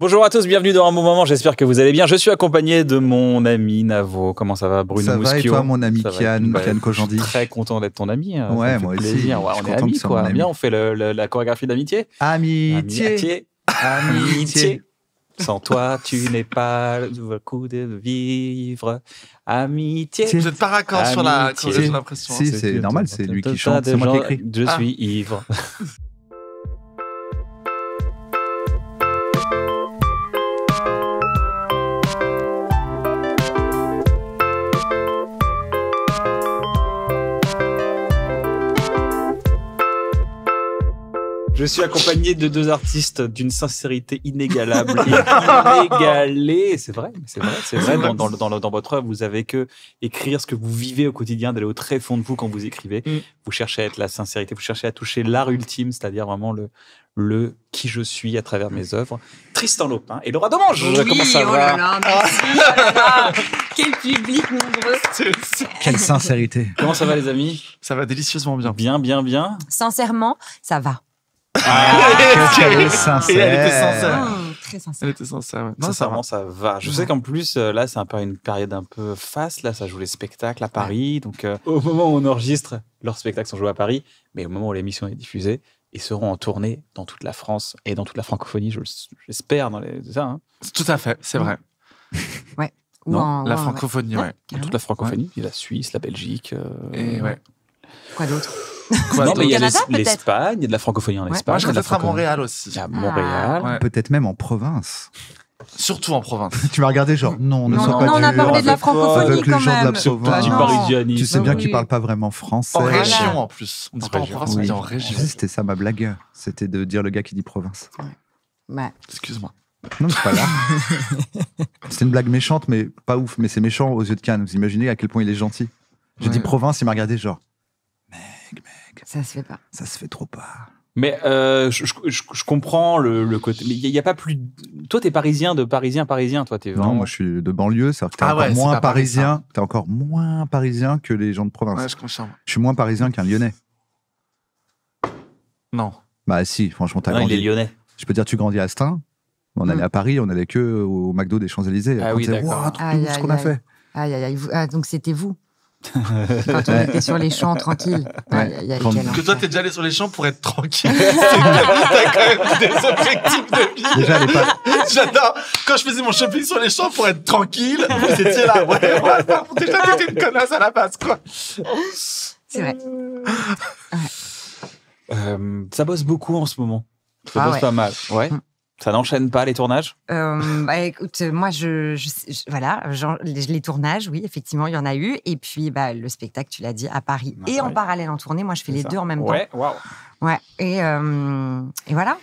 Bonjour à tous, bienvenue dans un bon moment, j'espère que vous allez bien. Je suis accompagné de mon ami Navo. Comment ça va, Bruno Ça va et toi, mon ami Kian, bah, Kian Kojandi Je suis très content d'être ton ami. Hein, ouais, moi aussi. on est amis, quoi. Bien, on fait la chorégraphie d'amitié. Amitié. Amitié. Amitié. Sans toi, tu n'es pas le coup de vivre. Amitié. Vous pas raccord sur la, j'ai l'impression. Hein. Si, c'est normal, c'est lui qui chante, c'est moi qui écris. Je suis ah. ivre. Je suis accompagné de deux artistes d'une sincérité inégalable et inégalée. C'est vrai, c'est vrai, c'est vrai. Dans, votre œuvre, vous avez que écrire ce que vous vivez au quotidien, d'aller au très fond de vous quand vous écrivez. Mm. Vous cherchez à être la sincérité, vous cherchez à toucher l'art ultime, c'est-à-dire vraiment le, le qui je suis à travers mes œuvres. Tristan Lopin et Laura Domange. Oui, comment ça oh là merci, Quel public Quelle sincérité. Comment ça va les amis Ça va délicieusement bien. Bien, bien, bien. Sincèrement, ça va. Ah, elle, était sincère. elle était sincère. Ah, très sincère. Elle était sincère. Sincèrement, ça va. Je sais qu'en plus, euh, là, c'est un peu une période un peu faste. Là, ça joue les spectacles à Paris. Donc, euh, au moment où on enregistre, leurs spectacles sont joués à Paris. Mais au moment où l'émission est diffusée, ils seront en tournée dans toute la France et dans toute la francophonie, j'espère. dans les... ça, hein. Tout à fait, c'est vrai. ouais. la francophonie, Toute la francophonie, la Suisse, la Belgique. Euh, et ouais. Quoi d'autre non, mais il y a l'Espagne, il y a de la francophonie en Espagne. je la francophonie à Montréal aussi. Montréal. Ah. Peut-être même en province. Surtout en province. tu m'as regardé genre, non, ne sois pas du pas non, on a parlé de la francophonie quand même. Tu sais bien ne parle pas vraiment français. En région en plus. On dit pas en région. Ah, c'était ça ma blague. C'était de dire le gars qui dit province. Excuse-moi. Non, c'est pas là. C'était une blague méchante, mais pas ouf. Mais c'est méchant aux yeux de Cannes. Vous imaginez à quel point il est gentil. J'ai dit province, il m'a regardé genre. Ça se fait pas. Ça se fait trop pas. Mais euh, je, comprends le, côté. Mais il n'y a, pas plus. Toi, t'es parisien de parisien, parisien, toi, t'es vraiment. Non, moi, je suis de banlieue, Ça ah à encore moins parisien. T'es encore moins parisien que les gens de province. je suis moins parisien qu'un lyonnais. Non. Bah, si, franchement, t'as grandi. il est lyonnais. Je peux dire, tu grandis à Stein. On allait hmm. à Paris, on allait que au McDo des Champs-Élysées. Ah oui, d'accord. Wow, ce qu'on a fait. Ah, donc c'était vous. Quand on était sur les champs tranquille. Ouais. Ah, y a, y a que toi, t'es déjà allé sur les champs pour être tranquille. T'as quand même des objectifs de vie. Déjà, pas... J'adore. Quand je faisais mon shopping sur les champs pour être tranquille, c'était là. Ouais, ouais, déjà, t'étais une connasse à la base, quoi. C'est vrai. Ah. Euh, ça bosse beaucoup en ce moment. Ça ah bosse pas mal. Ouais. Mm. Ça n'enchaîne pas les tournages euh, bah, Écoute, moi, je, voilà, les, tournages, oui, effectivement, il y en a eu. Et puis, bah, le spectacle, tu l'as dit, à Paris. et en parallèle en tournée, moi, je fais les deux en même ouais, temps. Ouais, et, euh, et voilà.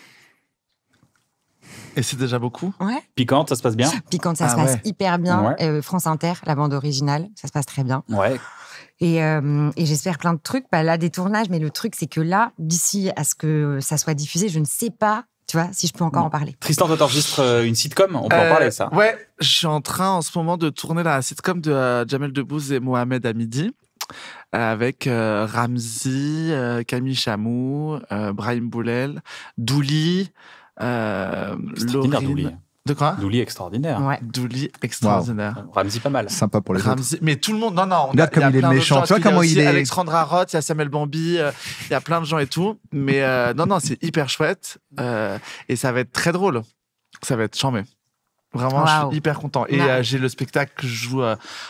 Et c'est déjà beaucoup Ouais. Piquante, ça se passe bien Piquante, ça ah se passe hyper bien. Euh, France Inter, la bande originale, ça se passe très bien. Ouais. Et, j'espère plein de trucs. Pas bah, là, des tournages, mais le truc, c'est que là, d'ici à ce que ça soit diffusé, je ne sais pas tu vois, si je peux encore mm. en parler. Tristan, toi, t'enregistres euh, une sitcom, on peut en euh, parler, ça Ouais, je suis en train en ce moment de tourner la sitcom de euh, Jamel Debbouze et Mohamed Hamidi avec Ramzi, Camille Chamou, Brahim Boulel, Douli, euh, Douli. De quoi Douli extraordinaire. Ouais. Douli extraordinaire. Wow. pas mal. Sympa pour les autres. Mais tout le monde, non, non. comme il est méchant. Tu vois comment il, est. Alexandra Roth, il y a Samuel Bambi, euh, il y a plein de gens et tout. Mais euh, non, non, c'est hyper chouette. Euh, et ça va être très drôle. Ça va être charmé. Vraiment, je suis hyper content. Et j'ai le spectacle que je joue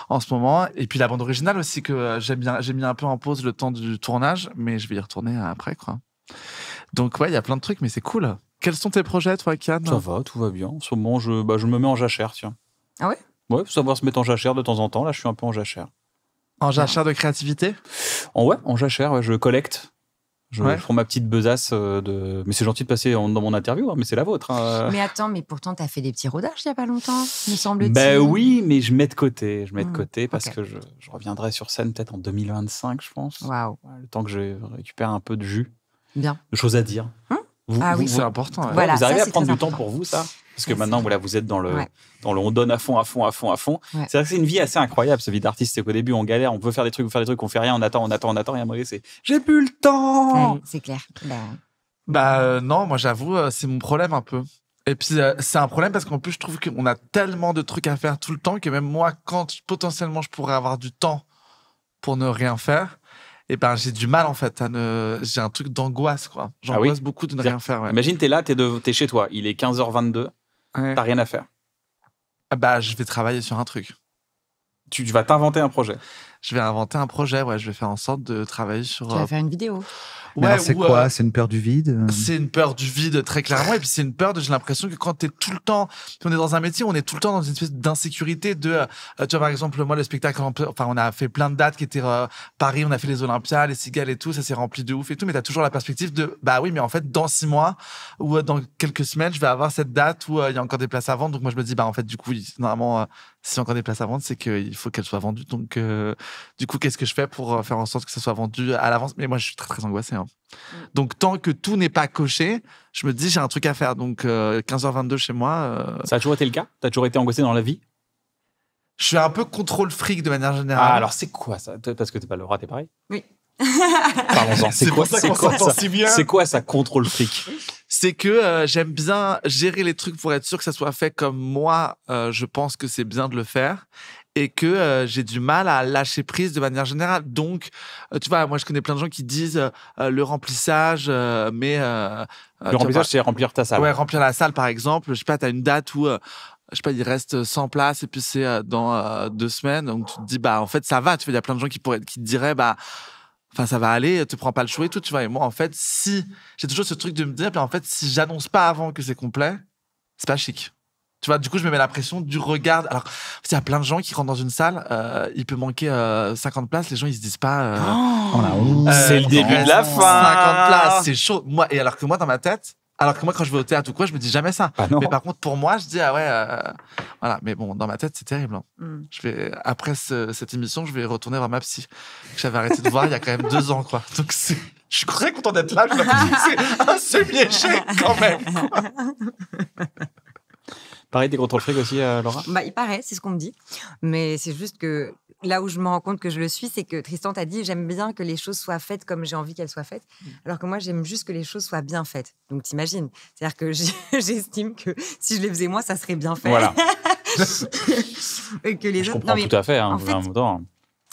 en ce moment. Et puis la bande originale aussi que j'ai bien, j'ai mis un peu en pause le temps du tournage. Mais je vais y retourner après, quoi. Donc ouais, il y a plein de trucs, mais c'est cool. Quels sont tes projets, toi, Kian Ça va, tout va bien. En ce moment, je, bah, je me mets en jachère, tiens. Ah ouais Ouais, faut savoir se mettre en jachère de temps en temps. Là, je suis un peu en jachère. En jachère de créativité en, Ouais, en jachère, je collecte. Je, fais ma petite besace euh, de. Mais c'est gentil de passer dans mon interview, hein, mais c'est la vôtre. Hein. Mais attends, mais pourtant, t'as fait des petits rodages il n'y a pas longtemps, me semble-t-il. Ben oui, mais je mets de côté. Je mets de mmh, côté parce que je, reviendrai sur scène peut-être en 2025, je pense. Waouh. Le temps que je récupère un peu de jus. Bien. De choses à dire. Hein ah oui. C'est important. vous arrivez à prendre du temps pour vous, ça Parce que maintenant, voilà, vous êtes dans le, dans le on donne à fond, à fond, à fond, à fond. C'est vrai que c'est une vie assez incroyable, cette vie d'artiste. C'est qu'au début, on galère, on veut faire des trucs, on faire des trucs, on fait rien, on attend, on attend, on attend. Et à un c'est j'ai plus le temps C'est clair. Bah, bah euh, non, moi j'avoue, euh, c'est mon problème un peu. Et puis euh, c'est un problème parce qu'en plus, je trouve qu'on a tellement de trucs à faire tout le temps que même moi, quand potentiellement je pourrais avoir du temps pour ne rien faire, eh ben j'ai du mal en fait j'ai un truc d'angoisse quoi. Ah J'angoisse beaucoup de ne rien faire. Imagine t'es là, t'es de... es chez toi, il est 15h22, ouais. t'as rien à faire. Ah bah je vais travailler sur un truc. Tu vas t'inventer un projet. Je vais inventer un projet, ouais. Je vais faire en sorte de travailler sur. Tu vas euh, faire une vidéo. Ouais, c'est quoi euh, C'est une peur du vide euh C'est une peur du vide, très clairement. Et puis c'est une peur de, j'ai l'impression que quand tu es tout le temps, on est dans un métier, on est tout le temps dans une espèce d'insécurité de, euh, tu vois, par exemple, moi, le spectacle, enfin, on a fait plein de dates qui étaient Paris, on a fait les Olympiades, les Cigales et tout, ça s'est rempli de ouf et tout, mais tu as toujours la perspective de, bah oui, mais en fait, dans six mois ou dans quelques semaines, je vais avoir cette date où il y a encore des places à vendre. Donc moi, je me dis, bah en fait, du coup, normalement, si encore des places à vendre, c'est qu'il faut qu'elles soient vendues. Donc, euh, du coup, qu'est-ce que je fais pour euh, faire en sorte que ça soit vendu à l'avance Mais moi, je suis très, très angoissé. Hein. Mm. Donc, tant que tout n'est pas coché, je me dis, j'ai un truc à faire. Donc, 15h22 euh, chez moi. Ça a toujours été le cas Tu as toujours été angoissé dans la vie Je suis un peu contrôle fric de manière générale. Ah, alors, c'est quoi ça Parce que t'es pas le rat, t'es pareil Oui. Parlons-en. C'est quoi, ça C'est quoi, ça contrôle fric c'est que euh, j'aime bien gérer les trucs pour être sûr que ça soit fait comme moi, euh, je pense que c'est bien de le faire et que euh, j'ai du mal à lâcher prise de manière générale. Donc, tu vois, moi, je connais plein de gens qui disent le remplissage, mais... le remplissage, c'est remplir ta salle. Ouais, remplir la salle, par exemple. Je sais pas, tu as une date où je sais pas, il reste 100 places et puis c'est dans deux semaines. Donc tu te dis, bah en fait, ça va. Tu vois, il y a plein de gens qui, pourraient, qui te diraient, bah Enfin, ça va aller, tu prends pas le chou et tout, tu vois. Et moi, en fait, si. J'ai toujours ce truc de me dire, ben, en fait, si j'annonce pas avant que c'est complet, c'est pas chic. Tu vois, du coup, je me mets la pression du regard. Alors, il y a plein de gens qui rentrent dans une salle, euh, il peut manquer 50 euh, places, les gens, ils se disent pas. Euh, oh. Oh c'est le début de la fin 50 places, c'est chaud. Moi, et alors que moi, dans ma tête, alors que moi, quand je vais au théâtre ou quoi, je me dis jamais ça. Ah mais par contre, pour moi, je dis, ah ouais, euh, voilà. Mais bon, dans ma tête, c'est terrible. Hein. Hmm. Je vais, après cette émission, je vais retourner voir ma psy, que j'avais arrêté de voir il y a quand même deux ans, quoi. Donc, je suis très content d'être là. Je c'est un semi-échec quand même. Pareil, des contrôles fric aussi, euh, Laura bah, Il paraît, c'est ce qu'on me dit. Mais c'est juste que là où je me rends compte que je le suis, c'est que Tristan t'a dit j'aime bien que les choses soient faites comme j'ai envie qu'elles soient faites. Mm. Alors que moi, j'aime juste que les choses soient bien faites. Donc t'imagines. C'est-à-dire que j'estime que si je les faisais moi, ça serait bien fait. Voilà. que les autres. non, tout à fait. Hein, en fait,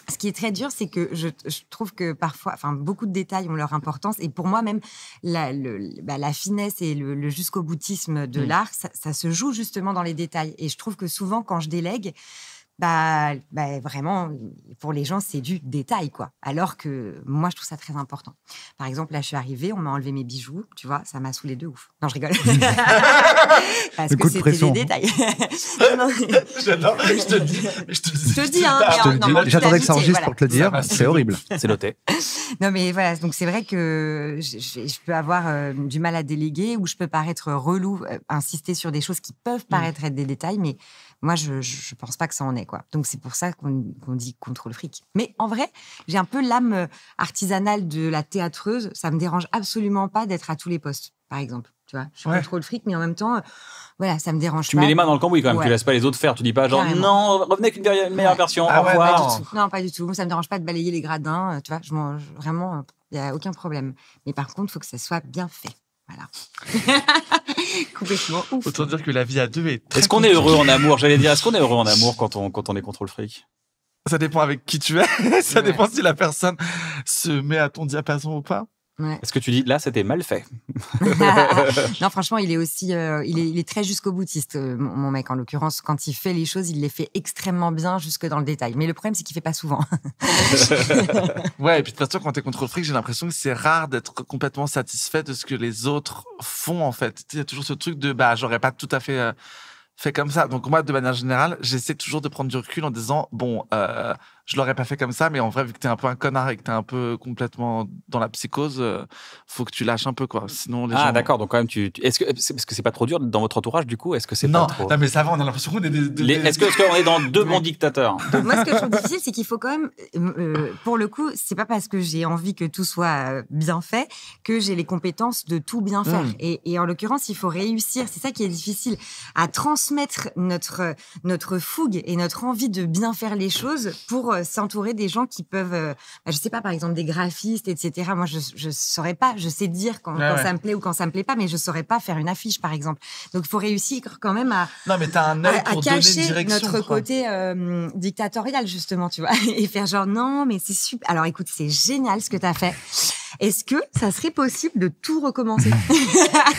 ce qui est très dur, c'est que je, trouve que parfois, enfin, beaucoup de détails ont leur importance. Et pour moi, même, la, le, bah, la finesse et le, jusqu'au boutisme de mm. l'art, ça, se joue justement dans les détails. Et je trouve que souvent, quand je délègue, bah, bah, vraiment, pour les gens, c'est du détail, quoi. Alors que moi, je trouve ça très important. Par exemple, là, je suis arrivée, on m'a enlevé mes bijoux, tu vois, ça m'a saoulé de ouf. Non, je rigole. Parce que c'était des détails. J'adore, je te dis. Je te, je te dis, J'attendais que ça enregistre pour te le dire, c'est horrible. C'est noté. non, mais voilà, donc c'est vrai que je, peux avoir euh, du mal à déléguer ou je peux paraître relou, euh, insister sur des choses qui peuvent mm. paraître être des détails, mais moi, je ne pense pas que ça en est, quoi. Donc, c'est pour ça qu'on dit contrôle fric. Mais en vrai, j'ai un peu l'âme euh, artisanale de la théâtreuse. Ça me dérange absolument pas d'être à tous les postes, par exemple. Tu vois, je suis contrôle fric, mais en même temps, euh, voilà, ça me dérange pas. Tu mets les mains dans le cambouis quand même. Ouais. Tu laisses pas les autres faire. Tu dis pas genre, non, revenez avec une meilleure version. Ah au revoir. non, pas du tout. Ça me dérange pas de balayer les gradins. Euh, tu vois, je, vraiment, il n'y a aucun problème. Mais par contre, il faut que ça soit bien fait. Voilà. Complètement ouf. Autant dire que la vie à deux est Est-ce qu'on est heureux en amour J'allais dire, est-ce qu'on est heureux en amour quand on, quand on est contrôle fric Ça dépend avec qui tu es. Ça dépend si la personne se met à ton diapason ou pas. Est-ce que tu dis là c'était mal fait Non, franchement, il est aussi, euh, il, est, très jusqu'au boutiste, euh, mon mec. En l'occurrence, quand il fait les choses, il les fait extrêmement bien jusque dans le détail. Mais le problème, c'est qu'il fait pas souvent. ouais, et puis de toute façon, quand t'es contrôle fric, j'ai l'impression que c'est rare d'être complètement satisfait de ce que les autres font en fait. Il y a toujours ce truc de bah j'aurais pas tout à fait. Euh, fait comme ça. Donc moi, de manière générale, j'essaie toujours de prendre du recul en disant, bon, euh, je l'aurais pas fait comme ça, mais en vrai, vu que t'es un peu un connard et que t'es un peu complètement dans la psychose, euh, faut que tu lâches un peu, quoi. Sinon, les ah, d'accord. Donc, quand même, tu, est-ce que, c'est parce que c'est pas trop dur dans votre entourage, du coup, est-ce que c'est non, pas trop... Non, mais ça va, on a l'impression qu'on est est-ce que, qu'on est dans deux bons dictateurs? Moi, ce que je trouve difficile, c'est qu'il faut quand même, euh, euh, pour le coup, c'est pas parce que j'ai envie que tout soit bien fait que j'ai les compétences de tout bien hmm. faire. Et, et, en l'occurrence, il faut réussir. C'est ça qui est difficile à transmettre notre, notre fougue et notre envie de bien faire les choses pour euh, s'entourer des gens qui peuvent, Je euh, bah, je sais pas, par exemple des graphistes, etc. Moi, je, je saurais pas, je sais dire quand, ah ça me plaît ou quand ça me plaît pas, mais je saurais pas faire une affiche, par exemple. Donc, il faut réussir quand même à, non, mais as un œil à, pour cacher notre côté euh, dictatorial, justement, tu vois, et faire genre non, mais c'est super. Alors, écoute, c'est génial ce que tu as fait. Est-ce que ça serait possible de tout recommencer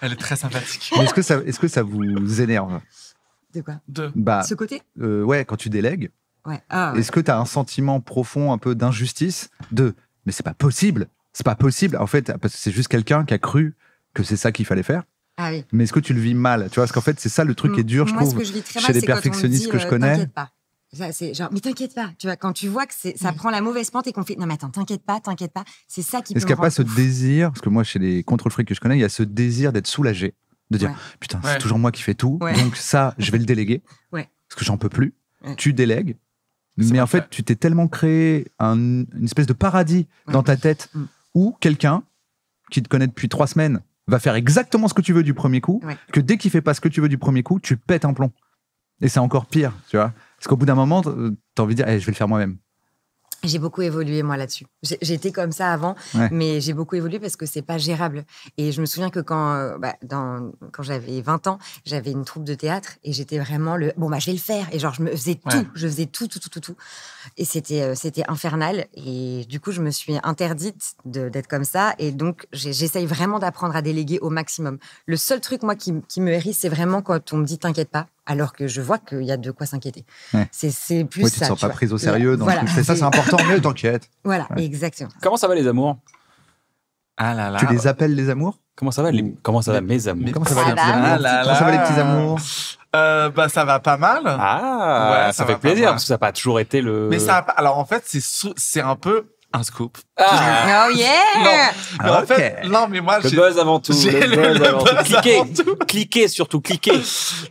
Elle est très sympathique. Est-ce que, est -ce que ça vous énerve de quoi De bah, ce côté euh, Ouais, quand tu délègues. Ah, est-ce que tu as un sentiment profond un peu d'injustice De mais c'est pas possible C'est pas possible En fait, parce que c'est juste quelqu'un qui a cru que c'est ça qu'il fallait faire. Ah mais est-ce que tu le vis mal Tu vois, parce qu'en fait, c'est ça le truc est dur, je trouve, chez les perfectionnistes que je connais. Ça, genre, mais t'inquiète pas, tu vois, quand tu vois que ça prend la mauvaise pente et qu'on fait, non mais attends, t'inquiète pas, t'inquiète pas, c'est ça qui Est-ce qu'il n'y a pas ce désir, parce que moi, chez les contre-fruits que je connais, il y a ce désir d'être soulagé de dire putain, c'est toujours moi qui fais tout, donc ça, je vais le déléguer parce que j'en peux plus. Tu délègues, mais en fait, tu t'es tellement créé une espèce de paradis dans ta tête mm. où quelqu'un qui te connaît depuis trois semaines va faire exactement ce que tu veux du premier coup, que dès qu'il fait pas ce que tu veux du premier coup, tu pètes un plomb. Et c'est encore pire, tu vois. Parce qu'au bout d'un moment, tu euh, as envie de dire, eh, je vais le faire moi-même. J'ai beaucoup évolué moi là-dessus. J'étais comme ça avant, mais j'ai beaucoup évolué parce que c'est pas gérable. Et je me souviens que quand, euh, bah, dans, quand j'avais 20 ans, j'avais une troupe de théâtre et j'étais vraiment le bon bah je vais le faire et genre je me faisais tout, je faisais tout tout tout tout tout et c'était euh, c'était infernal et du coup je me suis interdite d'être comme ça et donc j'essaye vraiment d'apprendre à déléguer au maximum. Le seul truc moi qui me hérisse c'est vraiment quand on me dit t'inquiète pas, alors que je vois qu'il y a de quoi s'inquiéter. C'est plus ça. Tu ne te sens pas prise au sérieux. Donc ça, c'est important, mais t'inquiète. Voilà, exactement. Comment ça va les amours ah là Tu les appelles les amours Comment ça va les... Comment ça va mes amours ah Comment ça va, les, petits amours euh, bah, ça va pas mal. Ah, ça, fait plaisir parce que ça n'a pas toujours été le. Mais ça, alors en fait, c'est c'est un peu un scoop. Ah. oh yeah! Non, ah, mais en fait, non, mais moi, le buzz avant tout. Le, buzz, avant, tout. Cliquez, surtout, cliquez.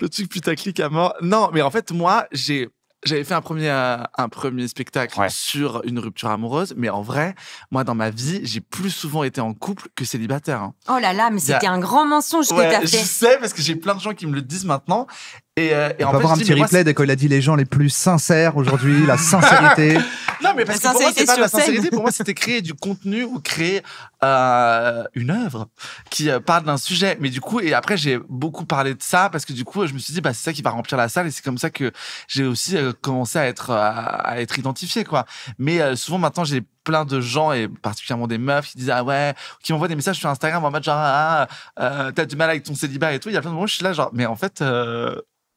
le truc cliques, à mort. Non, mais en fait, moi, j'ai j'avais fait un premier euh, un premier spectacle sur une rupture amoureuse, mais en vrai, moi dans ma vie, j'ai plus souvent été en couple que célibataire. Hein. Oh là là, mais c'était un grand mensonge que t'as fait. Je sais parce que j'ai plein de gens qui me le disent maintenant, euh, et, on va voir un petit replay dès qu'il a dit les gens les plus sincères aujourd'hui, la sincérité. non, mais parce que pour moi, c'est pas la sincérité. Pour moi, c'était créer du contenu ou créer euh, une œuvre qui euh, parle d'un sujet. Mais du coup, et après, j'ai beaucoup parlé de ça parce que du coup, je me suis dit, bah, c'est ça qui va remplir la salle et c'est comme ça que j'ai aussi commencé à être, à, être identifié, quoi. Mais souvent, maintenant, j'ai plein de gens et particulièrement des meufs qui disent ah ouais qui m'envoient des messages sur Instagram en mode genre ah, ah t'as du mal avec ton célibat et tout il y a plein de moments où je suis là genre mais en fait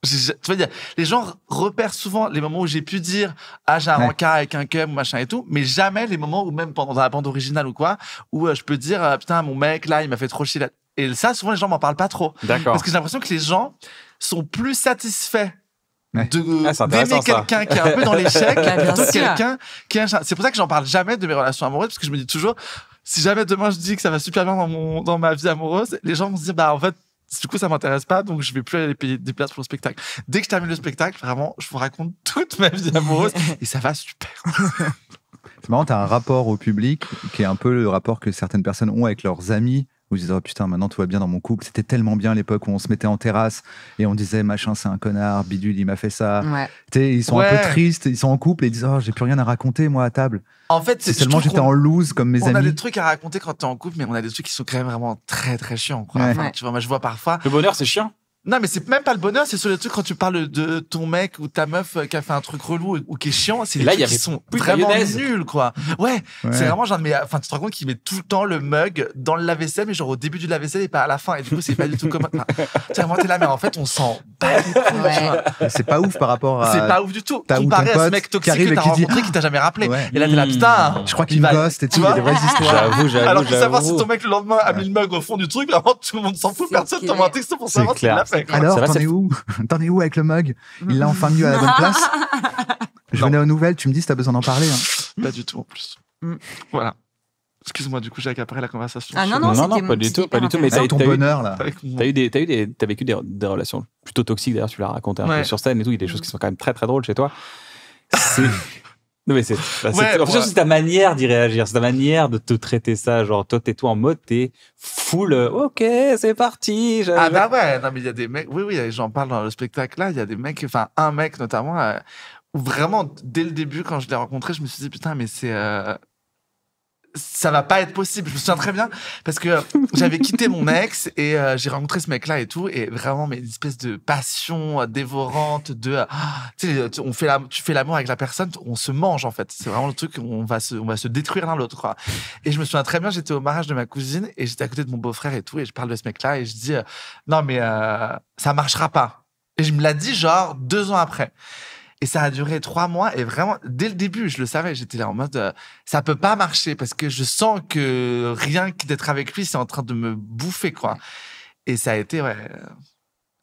tu vas dire, les gens repèrent souvent les moments où j'ai pu dire ah j'ai un rencard avec un cum machin et tout, mais jamais les moments où même pendant la bande originale ou quoi où euh, je peux dire euh, putain mon mec là il m'a fait trop chier là. Et ça souvent les gens m'en parlent pas trop. Parce que j'ai l'impression que les gens sont plus satisfaits de ah, d'aimer quelqu'un qui est un peu dans l'échec bah, plutôt quelqu'un qui est c'est pour ça que j'en parle jamais de mes relations amoureuses parce que je me dis toujours si jamais demain je dis que ça va super bien dans mon dans ma vie amoureuse les gens vont se dire bah en fait du coup, ça m'intéresse pas, donc je vais plus aller payer des places pour le spectacle. Dès que je termine le spectacle, vraiment, je vous raconte toute ma vie amoureuse et ça va super. C'est marrant, tu as un rapport au public qui est un peu le rapport que certaines personnes ont avec leurs amis vous disais oh, « putain, maintenant tout va bien dans mon couple. C'était tellement bien l'époque où on se mettait en terrasse et on disait machin, c'est un connard, bidule, il m'a fait ça. ils sont un peu tristes, ils sont en couple et ils disent oh, j'ai plus rien à raconter moi à table. En fait, c'est seulement j'étais en loose comme mes amis. On a des trucs à raconter quand t'es en couple, mais on a des trucs qui sont quand même vraiment très très chiants. Quoi. tu vois, moi je vois parfois. Le bonheur, c'est chiant. Non, mais c'est même pas le bonheur, c'est sur les trucs quand tu parles de ton mec ou ta meuf euh, qui a fait un truc relou ou qui est chiant, c'est là, il qui sont vraiment nuls, quoi. Ouais, c'est vraiment genre, mais enfin, tu te rends compte qu'il met tout le temps le mug dans le lave-vaisselle, mais genre au début du lave-vaisselle et pas à la fin. Et du coup, c'est pas du tout comme. Tu vois moi, t'es là, mais en fait, on s'en ouais. C'est pas ouf par rapport à. C'est pas ouf du tout. Comparé à ce mec toxique que t'as rencontré dit... qui t'a jamais rappelé. Et là, t'es là, hmm. putain. Je crois qu'il va. et tout, Alors, savoir si ton mec le lendemain a mis le mug au fond du truc, vraiment, tout le monde s'en fout. Personne t'envoie un texte pour savoir alors, t'en es où T'en es où avec le mug mm. Il l'a enfin mis à la bonne place Je venais aux nouvelles, tu me dis si t'as besoin d'en parler. Hein. Pas du tout en plus. Mm. Voilà. Excuse-moi, du coup, j'ai accaparé la conversation. Ah non, non, non, non pas du tout, pas du tout. Mais t'as eu ton bonheur, là. T'as eu des, vécu des, relations plutôt toxiques, d'ailleurs, tu l'as raconté un peu sur scène et tout. Il y a des choses qui sont quand même très, très drôles chez toi. C'est, Non, mais c'est, c'est ta manière d'y réagir, c'est ta manière de te traiter ça. Genre, toi, t'es toi en mode, t'es full, euh, ok, c'est parti. Ah, bah ouais, non, mais il y a des mecs, oui, oui, j'en parle dans le spectacle là, il y a des mecs, enfin, un mec notamment, où euh, vraiment, dès le début, quand je l'ai rencontré, je me suis dit, putain, mais c'est, euh, ça va pas être possible. Je me souviens très bien parce que j'avais quitté mon ex et euh, j'ai rencontré ce mec-là et tout et vraiment mais une espèce de passion dévorante de ah, tu on fait tu fais l'amour avec la personne, on se mange en fait. C'est vraiment le truc on va se on va se détruire l'un l'autre Et je me souviens très bien, j'étais au mariage de ma cousine et j'étais à côté de mon beau-frère et tout et je parle de ce mec-là et je dis euh, non mais euh, ça marchera pas. Et je me l'ai dit genre deux ans après. Et ça a duré trois mois. Et vraiment, dès le début, je le savais. J'étais là en mode, ça euh, ça peut pas marcher parce que je sens que rien que d'être avec lui, c'est en train de me bouffer, quoi. Et ça a été, ouais. Euh,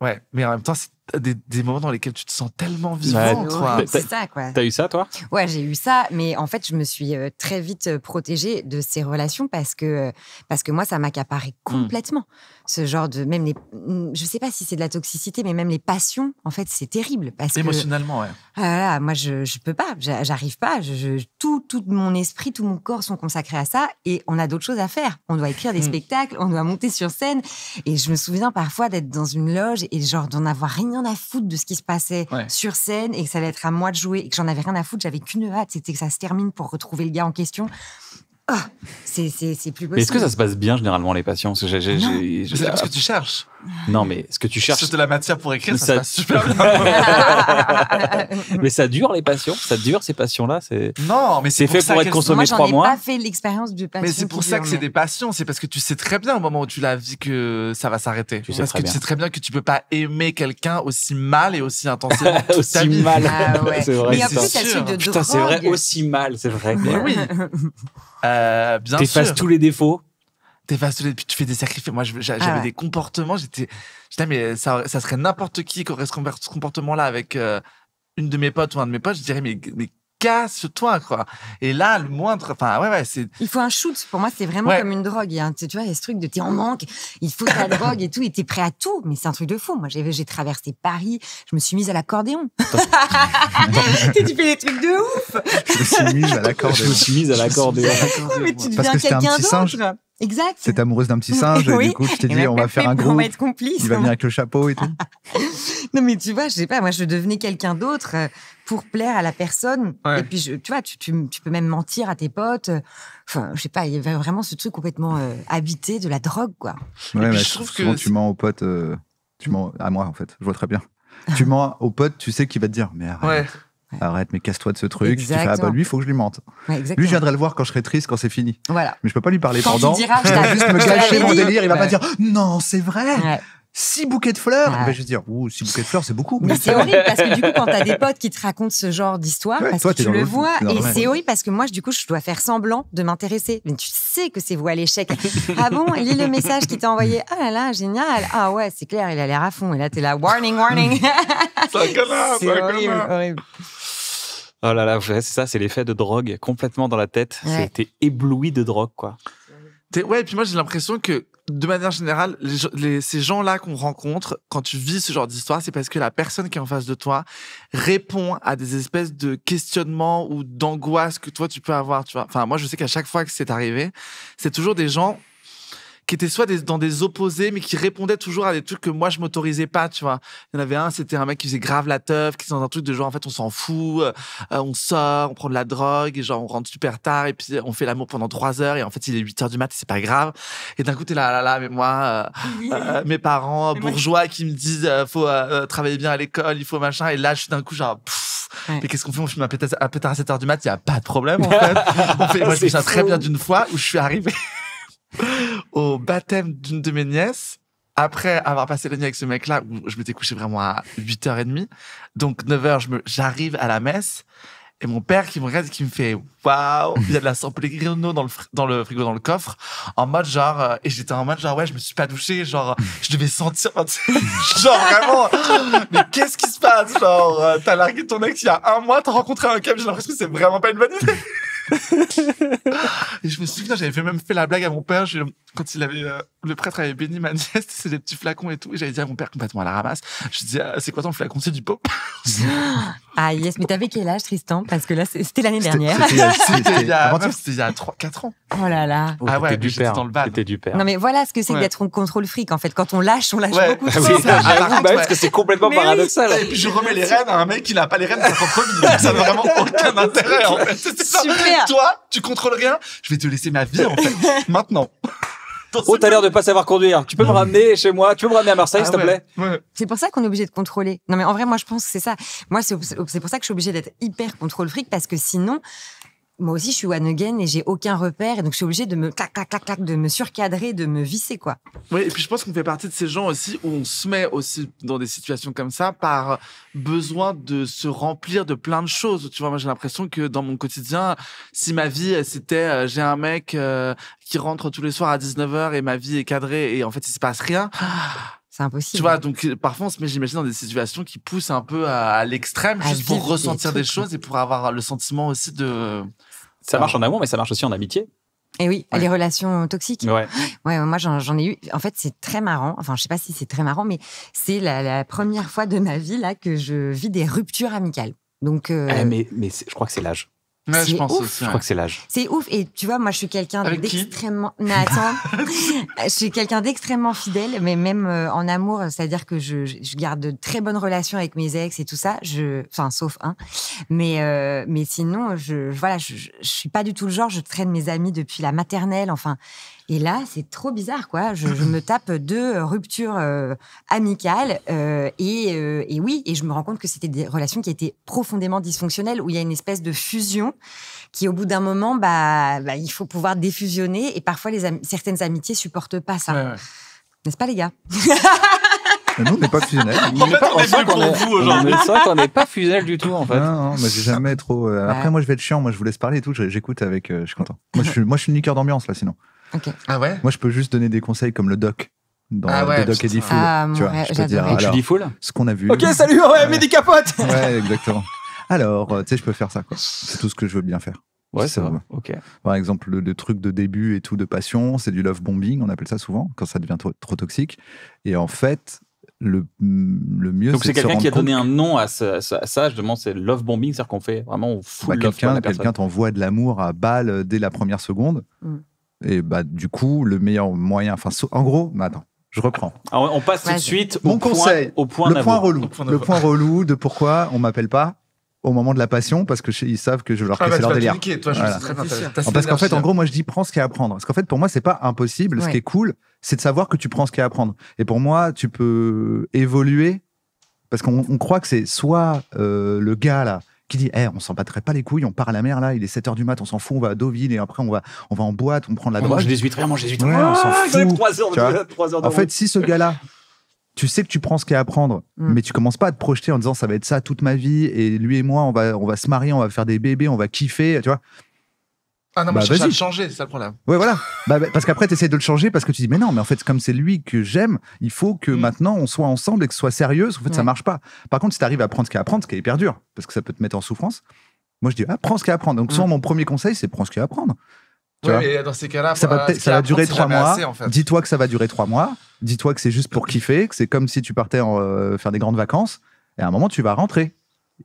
ouais. Mais en même temps, des, moments dans lesquels tu te sens tellement vivant. c'est ça, quoi. T'as eu ça, toi Ouais, j'ai eu ça, mais en fait, je me suis euh, très vite euh, protégée de ces relations parce que, euh, parce que moi, ça m'accaparait hmm. complètement. Ce genre de. Même les, hmm, je sais pas si c'est de la toxicité, mais même les passions, en fait, c'est terrible. Parce Émotionnellement, ouais. Ah moi, je, je peux pas, j'arrive pas. Je, tout, tout mon esprit, tout mon corps sont consacrés à ça et on a d'autres choses à faire. On doit écrire des hmm. spectacles, on doit monter sur scène. Et je me souviens parfois d'être dans une loge et genre d'en avoir rien à foutre de ce qui se passait sur scène et que ça allait être à moi de jouer et que j'en avais rien à foutre. J'avais qu'une hâte, c'était que ça se termine pour retrouver le gars en question. Ah, c'est plus possible. Est-ce que ça se passe bien généralement les patients c'est que, que tu cherches. Non, mais ce que tu cherches. C'est de la matière pour écrire, ça, ça... super bien. mais ça dure les passions, ça dure ces passions-là. C'est... Non, mais c'est, fait pour être consommé trois mois. pas fait l'expérience du passion. Mais c'est pour ça que c'est des passions, c'est parce que tu sais très bien au moment où tu l'as vu que ça va s'arrêter. Tu sais parce que tu sais très bien que tu peux pas aimer quelqu'un aussi mal et aussi intensément. aussi mal. Ah c'est vrai. Mais en plus, Putain, c'est vrai, aussi mal, c'est vrai. Mais oui. Euh, bien sûr. tous les défauts t'es tu fais des sacrifices. Moi, ah j'avais des comportements, j'étais, mais ça, serait n'importe qui qui aurait ce comportement-là avec euh, une de mes potes ou un de mes potes, je dirais, mais, casse-toi, quoi. Et là, le moindre, enfin, ouais, ouais, c'est. Il faut un shoot. Pour moi, c'est vraiment comme une drogue. Tu, vois, il y a ce truc de t'es en manque, il faut ta drogue et tout, et t'es prêt à tout. Mais c'est un truc de fou. Moi, j'ai traversé Paris, je me suis mise à l'accordéon. tu, tu fais des trucs de ouf. Je me suis mise à l'accordéon. Je me suis mise à l'accordéon. mais tu deviens quelqu'un d'autre. Exact. C'est amoureuse d'un petit singe et du coup je t'ai dit on va faire un groupe. On va être complice. Il va hein. venir avec le chapeau et tout. non mais tu vois, je sais pas, moi je devenais quelqu'un d'autre euh, pour plaire à la personne. Et puis tu vois, tu, peux même mentir à tes potes. Enfin, je sais pas, il y avait vraiment ce truc complètement euh, habité de la drogue quoi. Ouais, mais je, trouve que tu mens aux potes, euh, tu mens à moi en fait, je vois très bien. tu mens aux potes, tu sais qui va te dire mais arrête. Arrête, mais casse-toi de ce truc. Ah bah, lui, il faut que je lui mente. lui, je viendrai le voir quand je serai triste, quand c'est fini. Voilà. Mais je peux pas lui parler pendant. il va juste me gâcher mon délire. Il va pas dire, non, c'est vrai. six bouquets de fleurs. Ben, je vais dire, ouh, six bouquets de fleurs, c'est beaucoup. Mais c'est horrible parce que du coup, quand t'as des potes qui te racontent ce genre d'histoire, parce que tu le vois, et c'est horrible parce que moi, du coup, je dois faire semblant de m'intéresser. Mais tu sais que c'est vous à l'échec. ah bon, lis le message qui t'a envoyé. Ah là là, génial. Ah ouais, c'est clair, il a l'air à fond. Et là, t'es là, warning, warning. c'est horrible. Oh là là, c'est ça, c'est l'effet de drogue complètement dans la tête. C'était ébloui de drogue, quoi. Ouais, et puis moi j'ai l'impression que de manière générale, ces gens-là qu'on rencontre, quand tu vis ce genre d'histoire, c'est parce que la personne qui est en face de toi répond à des espèces de questionnements ou d'angoisse que toi tu peux avoir, Enfin, moi je sais qu'à chaque fois que c'est arrivé, c'est toujours des gens qui étaient soit dans des opposés, mais qui répondaient toujours à des trucs que moi je m'autorisais pas, tu vois. Il y en avait un, c'était un mec qui faisait grave la teuf, qui était dans un truc de genre en fait on s'en fout, euh, euh, on sort, on prend de la drogue, et genre on rentre super tard, et puis on fait l'amour pendant trois heures, et en fait il est 8 heures du mat, c'est pas grave. Et d'un coup t'es là, là, là, mais moi, euh, mes parents bourgeois qui me disent faut travailler bien à l'école, il faut machin, et là je suis d'un coup genre. pfff, Mais qu'est-ce qu'on fait On filme un pétard, à 7h du mat, il n'y a pas de problème en fait. On fait moi, très bien d'une fois où je suis arrivé. au baptême d'une de mes nièces après avoir passé la nuit avec ce mec-là, où je m'étais couché vraiment à 8h30. Donc, 9h, j'arrive à la messe. Et mon père qui me regarde et qui me fait waouh, il y a de la San dans le dans le frigo dans le coffre en mode genre euh, et j'étais en mode genre ouais, je me suis pas douché, genre je devais sentir genre vraiment mais qu'est-ce qui se passe genre euh, t'as largué ton ex il y a un mois, t'as rencontré un câble j'ai l'impression que c'est vraiment pas une bonne idée et je me souviens, j'avais même fait la blague à mon père. quand il avait, euh, le prêtre avait béni ma nièce, c'est des petits flacons et tout. Et j'avais dit à mon père complètement à la ramasse. Je disais, ah, c'est quoi ton flacon? C'est du pop. ah yes, mais t'avais quel âge, Tristan? Parce que là, c'était l'année dernière. C'était il y a, il 3, 4 ans. Oh là là. Oh, ah ouais, du père. dans C'était du père. Non, mais voilà ce que c'est d'être en contrôle fric. En fait, quand on lâche, on lâche beaucoup de ah choses. Ah, bah bah parce que c'est complètement paradoxal. Et puis, je remets les rênes à un mec qui n'a pas les rênes pour son Ça n'a vraiment aucun intérêt, en fait. Super toi, tu contrôles rien. Je vais te laisser ma vie, en fait. Maintenant. Oh, t'as l'air de pas savoir conduire. Tu peux me ramener chez moi. Tu peux me ramener à Marseille, ah s'il te plaît. C'est pour ça qu'on est obligé de contrôler. Non, mais en vrai, moi, je pense que c'est ça. Moi, c'est pour ça que je suis obligé d'être hyper contrôle fric parce que sinon, moi aussi, je suis one again et j'ai aucun repère. donc, je suis obligée de me de me surcadrer, de me visser, quoi. Oui, et puis je pense qu'on fait partie de ces gens aussi où on se met aussi dans des situations comme ça par besoin de se remplir de plein de choses. Tu vois, moi, j'ai l'impression que dans mon quotidien, si ma vie, c'était euh, j'ai un mec euh, qui rentre tous les soirs à 19h et ma vie est cadrée et en fait, il se passe rien. C'est impossible. Tu vois, donc euh, parfois on se met, j'imagine, dans des situations qui poussent un peu à, l'extrême, juste pour ressentir des, choses et pour avoir le sentiment aussi de. Ça marche en amour, mais ça marche aussi en amitié. Et eh oui, les relations euh, toxiques. Ouais. Euh, moi, j'en ai eu. En fait, c'est très marrant. Enfin, je sais pas si c'est très marrant, mais c'est la, première fois de ma vie là que je vis des ruptures amicales. Donc. Euh, eh, mais je crois que c'est l'âge je pense ouf. Je crois que c'est l'âge. C'est ouf. Et tu vois, moi, je suis quelqu'un d'extrêmement. je suis quelqu'un d'extrêmement fidèle, mais même euh, en amour, c'est-à-dire que je, garde de très bonnes relations avec mes ex et tout ça. Je, enfin, sauf un. Mais euh, mais sinon, je, voilà, je, suis pas du tout le genre. Je traîne mes amis depuis la maternelle. Enfin, et là, c'est trop bizarre, quoi. Je, me tape deux euh, ruptures euh, amicales euh, et, oui, et je me rends compte que c'était des relations qui étaient profondément dysfonctionnelles, où il y a une espèce de fusion qui, au bout d'un moment, bah, bah il faut pouvoir défusionner. Et parfois, certaines amitiés supportent pas ça. N'est-ce pas, les gars Nous, on n'est pas fusionnel. on est pas on n'est pas fusionnel du tout, en fait. Non, non, mais j'ai jamais trop. Après, moi, je vais être chiant. Moi, je vous laisse parler et tout. J'écoute avec. je suis content. Moi, je suis, moi, je d'ambiance, là, sinon. Ah ouais Moi, je peux juste donner des conseils comme le doc dans ah ouais, Doc Eddie Fool. Ah, tu je peux dire, alors, dis full ce qu'on a vu. Ok, salut, ouais, ouais. Ouais, exactement. Alors, euh, tu sais, je peux faire ça, quoi. C'est tout ce que je veux bien faire. Ouais, c'est vrai. Ok. Par exemple, le, truc de début et tout de passion, c'est du love bombing, on appelle ça souvent, quand ça devient trop, toxique. Et en fait, le, mm, le mieux, Donc, c'est quelqu'un qui a donné un nom à, ça, à, ça, justement, c'est love bombing, c'est-à-dire qu'on fait vraiment on fout bah, Quelqu'un t'envoie de l'amour à balle dès la première seconde. Mm. Et bah, du coup, le meilleur moyen, enfin, en gros, bah, attends, je reprends. Ah, on passe tout de suite Mon au conseil, point, au point le point relou, le point relou de pourquoi on m'appelle pas au moment de la passion parce que ils savent que je leur ah bah, leur délire. parce qu'en fait, en gros, moi, je dis prends ce qu'il y a à prendre Parce qu'en fait, pour moi, c'est pas impossible. Ce qui est cool, c'est de savoir que tu prends ce qu'il y a à prendre Et pour moi, tu peux évoluer parce qu'on croit que c'est soit euh, le gars là qui dit Eh, on s'en battrait pas les couilles, on part à la mer là, il est 7 h du mat, on s'en fout, on va à Deauville et après on va, on va en boîte, on prend la on drogue. Mange des huîtres, on mange des huîtres, on s'en ah, fout. 3 heures, heures en fait, si ce gars-là, tu sais que tu prends ce qu'il y a à prendre, mm. mais tu commences pas à te projeter en disant ça va être ça toute ma vie et lui et moi on va on va se marier, on va faire des bébés, on va kiffer, tu vois. Ah non, bah, changer, c'est ça le problème. Ouais, voilà. Bah, bah, parce qu'après, tu essaies de le changer parce que tu dis, mais non, mais en fait, comme c'est lui que j'aime, il faut que mm. maintenant on soit ensemble et que ce soit sérieux. En fait, ça marche pas. Par contre, si tu arrives à prendre ce qu'il y a à apprendre, ce qui est hyper dur, parce que ça peut te mettre en souffrance, moi, je dis, ah, prends ce qu'il y a à apprendre. Donc, sans mm. mon premier conseil, c'est prends ce qu'il y a à apprendre. mais dans ces cas-là, ça va, bah, durer trois mois. Dis-toi que ça va durer trois mois. Dis-toi que c'est juste pour kiffer, que c'est comme si tu partais euh, faire des grandes vacances. Et à un moment, tu vas rentrer.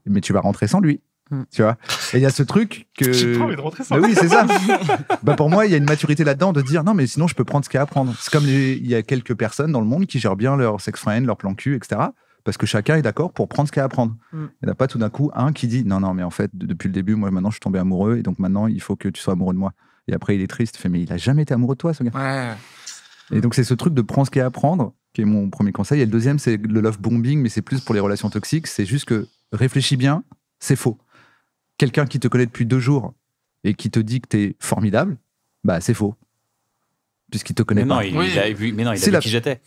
Mais tu vas rentrer sans lui. Mm. Tu vois Et il y a ce truc que. J'ai trop envie de rentrer ça. Bah oui, c'est ça. bah pour moi, il y a une maturité là-dedans de dire non, mais sinon, je peux prendre ce qu'il y a à prendre. C'est comme il y a quelques personnes dans le monde qui gèrent bien leur sex friend, leur plan cul, etc. Parce que chacun est d'accord pour prendre ce qu'il y a à prendre. Mm. Il n'y a pas tout d'un coup un qui dit non, non, mais en fait, depuis le début, moi, maintenant, je suis tombé amoureux et donc maintenant, il faut que tu sois amoureux de moi. Et après, il est triste. Il fait mais il a jamais été amoureux de toi, ce gars. Et donc, c'est ce truc de prendre ce qu'il y a à prendre qui est mon premier conseil. Et le deuxième, c'est le love bombing, mais c'est plus pour les relations toxiques. C'est juste que réfléchis bien, c'est faux quelqu'un qui te connaît depuis deux jours et qui te dit que t'es formidable, bah c'est faux. Puisqu'il te connaît mais non, pas. Il, a vu, mais non, il a vu la... qui j'étais.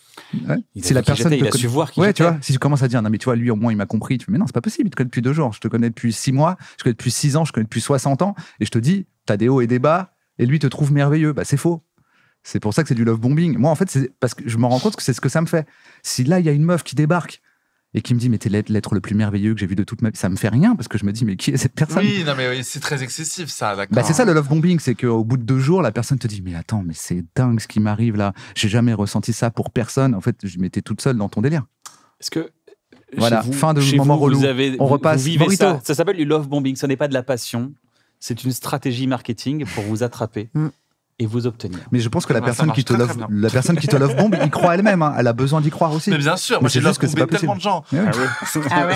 C'est la personne qui il a su voir qui ouais, tu vois, si tu commences à dire, non, mais tu vois, lui, au moins, il m'a compris. mais non, c'est pas possible, il te connaît depuis deux jours. Je te connais depuis six mois, je te connais depuis six ans, je te connais depuis 60 ans. Et je te dis, t'as des hauts et des bas, et lui te trouve merveilleux. Bah, c'est faux. C'est pour ça que c'est du love bombing. Moi, en fait, c'est parce que je me rends compte que c'est ce que ça me fait. Si là, il y a une meuf qui débarque et qui me dit mais t'es l'être le plus merveilleux que j'ai vu de toute ma vie ça me fait rien parce que je me dis mais qui est cette personne oui non mais c'est très excessif ça d'accord bah, c'est ça le love bombing c'est qu'au bout de deux jours la personne te dit mais attends mais c'est dingue ce qui m'arrive là j'ai jamais ressenti ça pour personne en fait je m'étais toute seule dans ton délire est-ce que voilà fin de chez moment vous, vous avez, on repasse vivez ça, ça s'appelle du love bombing ce n'est pas de la passion c'est une stratégie marketing pour vous attraper mm et vous obtenir. Mais je pense que la ah, personne, qui te love, la personne qui te love bombe, il croit elle-même. Hein. Elle a besoin d'y croire aussi. Mais bien sûr, Moi, j'ai juste que c'est pas tellement de gens. Ah ah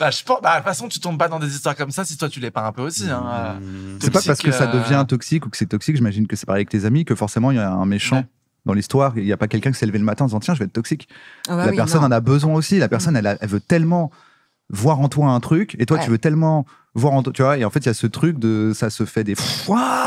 bah, je pense, bah, de toute façon, tu tombes pas dans des histoires comme ça si toi tu l'es parles un peu aussi. Hein. Hmm. C'est pas parce que ça euh, devient toxique ou que c'est toxique, j'imagine que c'est pareil avec tes amis, que forcément il y a un méchant dans l'histoire, il n'y a pas quelqu'un qui s'est levé le matin en disant tiens, je vais être toxique. la personne en a besoin aussi. La personne, elle, elle veut tellement voir en toi un truc et toi tu veux tellement voir en toi, tu vois, et en fait il y a ce truc de ça se fait des tu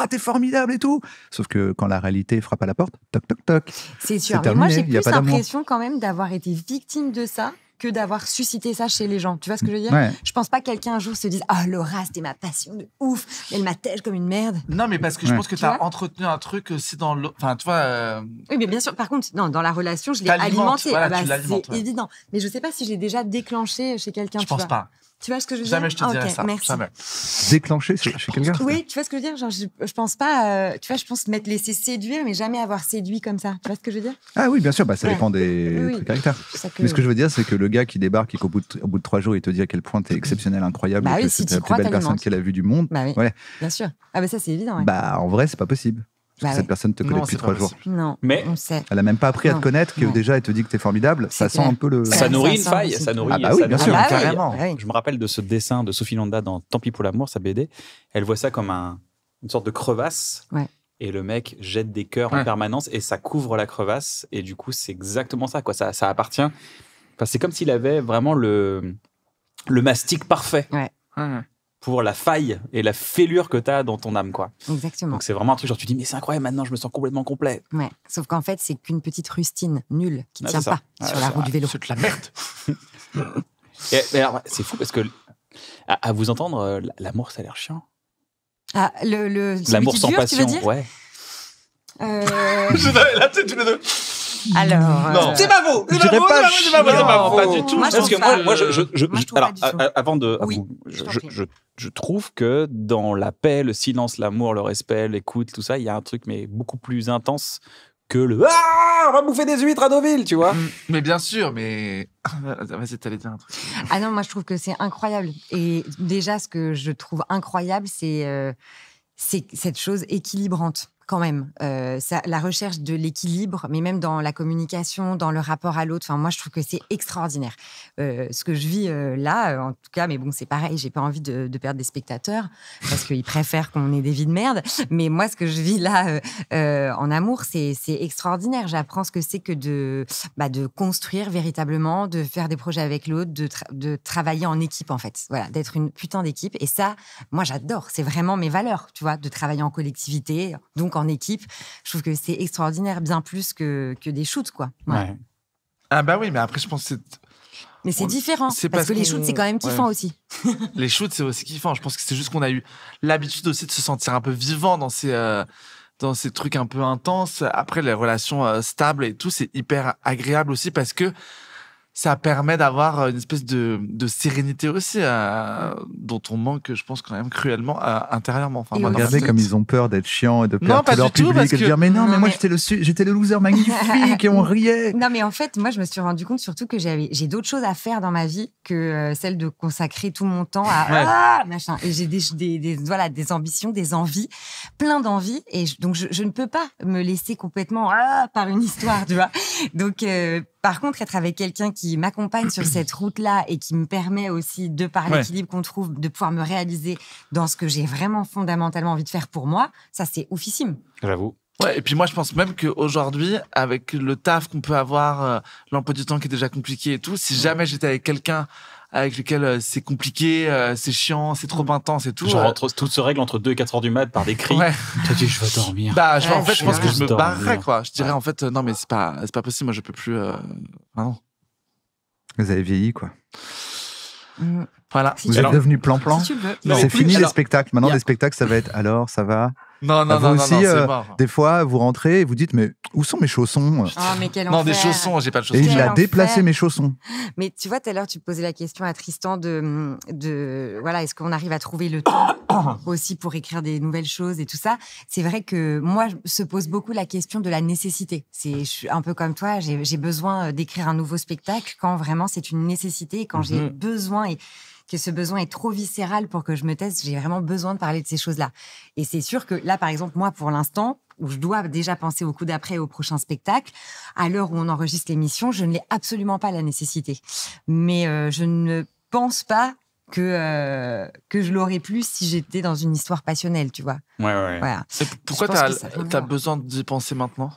t'es formidable et tout. Sauf que quand la réalité frappe à la porte, toc toc toc. C'est sûr, moi j'ai plus l'impression quand même d'avoir été victime de ça que d'avoir suscité ça chez les gens. Tu vois ce que je veux dire Je pense pas que quelqu'un un jour se dise Ah, oh, Laura, c'était ma passion de ouf, elle m'attège comme une merde. Non, mais parce que je pense que tu as entretenu un truc, aussi euh, dans le. Enfin, tu vois. Euh, oui, mais bien sûr. Par contre, dans la relation, je l'ai alimenté. Ah bah, c'est évident. Mais je sais pas si j'ai déjà déclenché chez quelqu'un. Je tu pense pas. Tu vois ce que je veux dire Jamais je te dirais ça. Déclencher chez, quelqu'un Oui, tu vois ce que je veux dire je, pense pas. Euh, tu vois, je pense m'être laisser séduire, mais jamais avoir séduit comme ça. Tu vois ce que je veux dire Ah oui, bien sûr, bah, ça dépend des caractères. Mais ce que je veux dire, c'est que le gars qui débarque et qu'au bout, bout, de trois jours, il te dit à quel point t'es exceptionnel, incroyable, bah que c'est la plus belle personne qu'elle a vue du monde. Bah bien sûr. Ah bah ça, c'est évident. Bah en vrai, c'est pas possible. Bah cette personne te connaît depuis trois jours. Non, mais Elle n'a même pas appris à te connaître, que déjà elle te dit que tu es formidable. Ça sent un peu le. Ça, nourrit une faille. Ça nourrit. Ah bah oui, bien sûr, ah bah carrément. Je me rappelle de ce dessin de Sophie Landa dans Tant pis pour l'amour, sa BD. Elle voit ça comme une sorte de crevasse. Et le mec jette des cœurs en permanence et ça couvre la crevasse. Et du coup, c'est exactement ça, quoi. Ça, ça appartient. Enfin, c'est comme s'il avait vraiment le, le mastic parfait. Ouais pour la faille et la fêlure que tu as dans ton âme. quoi. Exactement. Donc c'est vraiment un truc genre tu dis mais c'est incroyable maintenant je me sens complètement complet. Ouais. Sauf qu'en fait c'est qu'une petite rustine nulle qui ne ah, tient pas sur la roue du vélo. C'est de la merde. c'est fou parce que à, vous entendre euh, l'amour ça a l'air chiant. Ah, le, l'amour sans passion, ouais. Euh... là, tous les alors, euh, c'est pas beau, c'est pas pas c'est pas du tout. Parce que moi, je, alors, avant de, je, trouve que dans la paix, le silence, l'amour, le respect, l'écoute, tout ça, il y a un truc mais beaucoup plus intense que le ah on va bouffer des huîtres à Deauville tu vois mm, mais bien sûr mais vas-y un truc ah non moi je trouve que c'est incroyable et déjà ce que je trouve incroyable c'est euh, c'est cette chose équilibrante quand même. Euh, la recherche de l'équilibre, mais même dans la communication, dans le rapport à l'autre. Enfin, moi, je trouve que c'est extraordinaire. Euh, ce que je vis euh, là, en tout cas, mais bon, c'est pareil. J'ai pas envie de, perdre des spectateurs parce qu'ils préfèrent qu'on ait des vies de merde. Mais moi, ce que je vis là en amour, c'est extraordinaire. J'apprends ce que c'est que de, bah, de construire véritablement, de faire des projets avec l'autre, de, de travailler en équipe, en fait. Voilà, d'être une putain d'équipe. Et ça, moi, j'adore. C'est vraiment mes valeurs, tu vois, de travailler en collectivité. Donc en équipe. Je trouve que c'est extraordinaire, bien plus que, que des shoots, quoi. Ah bah oui, mais après, je pense que c'est... Mais c'est différent. C'est parce, que les shoots, c'est quand même kiffant font aussi. les shoots, c'est aussi kiffant. Je pense que c'est juste qu'on a eu l'habitude aussi de se sentir un peu vivant dans ces, euh, dans ces trucs un peu intenses. Après, les relations euh, stables et tout, c'est hyper agréable aussi parce que ça permet d'avoir euh, une espèce de, de sérénité aussi euh, dont on manque, je pense, quand même cruellement euh, intérieurement. Enfin, regardez comme ils ont peur d'être chiants et de perdre non, tout leur public tout, dire mais non, mais, moi j'étais le le loser magnifique et on riait. Non mais en fait moi je me suis rendu compte surtout que j'avais j'ai d'autres choses à faire dans ma vie que celle de consacrer tout mon temps à ah, machin et j'ai des, des, voilà des ambitions, des envies, plein d'envies et donc je, ne peux pas me laisser complètement ah, par une histoire tu vois donc par contre, être avec quelqu'un qui m'accompagne sur cette route-là et qui me permet aussi, de par l'équilibre qu'on trouve, de pouvoir me réaliser dans ce que j'ai vraiment fondamentalement envie de faire pour moi, ça c'est oufissime. J'avoue. Ouais, et puis moi je pense même qu'aujourd'hui, avec le taf qu'on peut avoir, euh, l'emploi du temps qui est déjà compliqué et tout, si jamais j'étais avec quelqu'un avec lesquels euh, c'est compliqué, euh, c'est chiant, c'est trop intense et tout. Genre, euh. entre, tout se règle entre 2 et 4 heures du mat par des cris. Tu as dit, je vais dormir. Bah, en fait, je, pense que je me barrerais, quoi. Je dirais, en fait, non, mais c'est pas, pas possible, moi, je peux plus. Ah non. Vous avez vieilli, quoi. Mm. Voilà. vous êtes devenu plan-plan. c'est fini les spectacles. Maintenant, des les spectacles, ça va être alors, ça va. Non, non, ah, non, aussi, non, euh, Des fois, vous rentrez et vous dites, mais où sont mes chaussons oh, mais quel Non, des chaussons, j'ai pas de chaussons. Et il a déplacé mes chaussons. Mais tu vois, tout à l'heure, tu posais la question à Tristan de, mm, de voilà, est-ce qu'on arrive à trouver le temps aussi pour écrire des nouvelles choses et tout ça C'est vrai que moi, je se pose beaucoup la question de la nécessité. C'est, un peu comme toi, j'ai besoin euh, d'écrire un nouveau spectacle quand vraiment c'est une nécessité, quand j'ai mhm. besoin et que ce besoin est trop viscéral pour que je me teste. J'ai vraiment besoin de parler de ces choses-là. Et c'est sûr que là, par exemple, moi, pour l'instant, où je dois déjà penser au coup d'après au prochain spectacle, à l'heure où on enregistre l'émission, je ne l'ai absolument pas la nécessité. Mais euh, je ne pense pas que, euh, que je l'aurais plus si j'étais dans une histoire passionnelle, tu vois. Ouais, ouais. pourquoi tu as, besoin de penser maintenant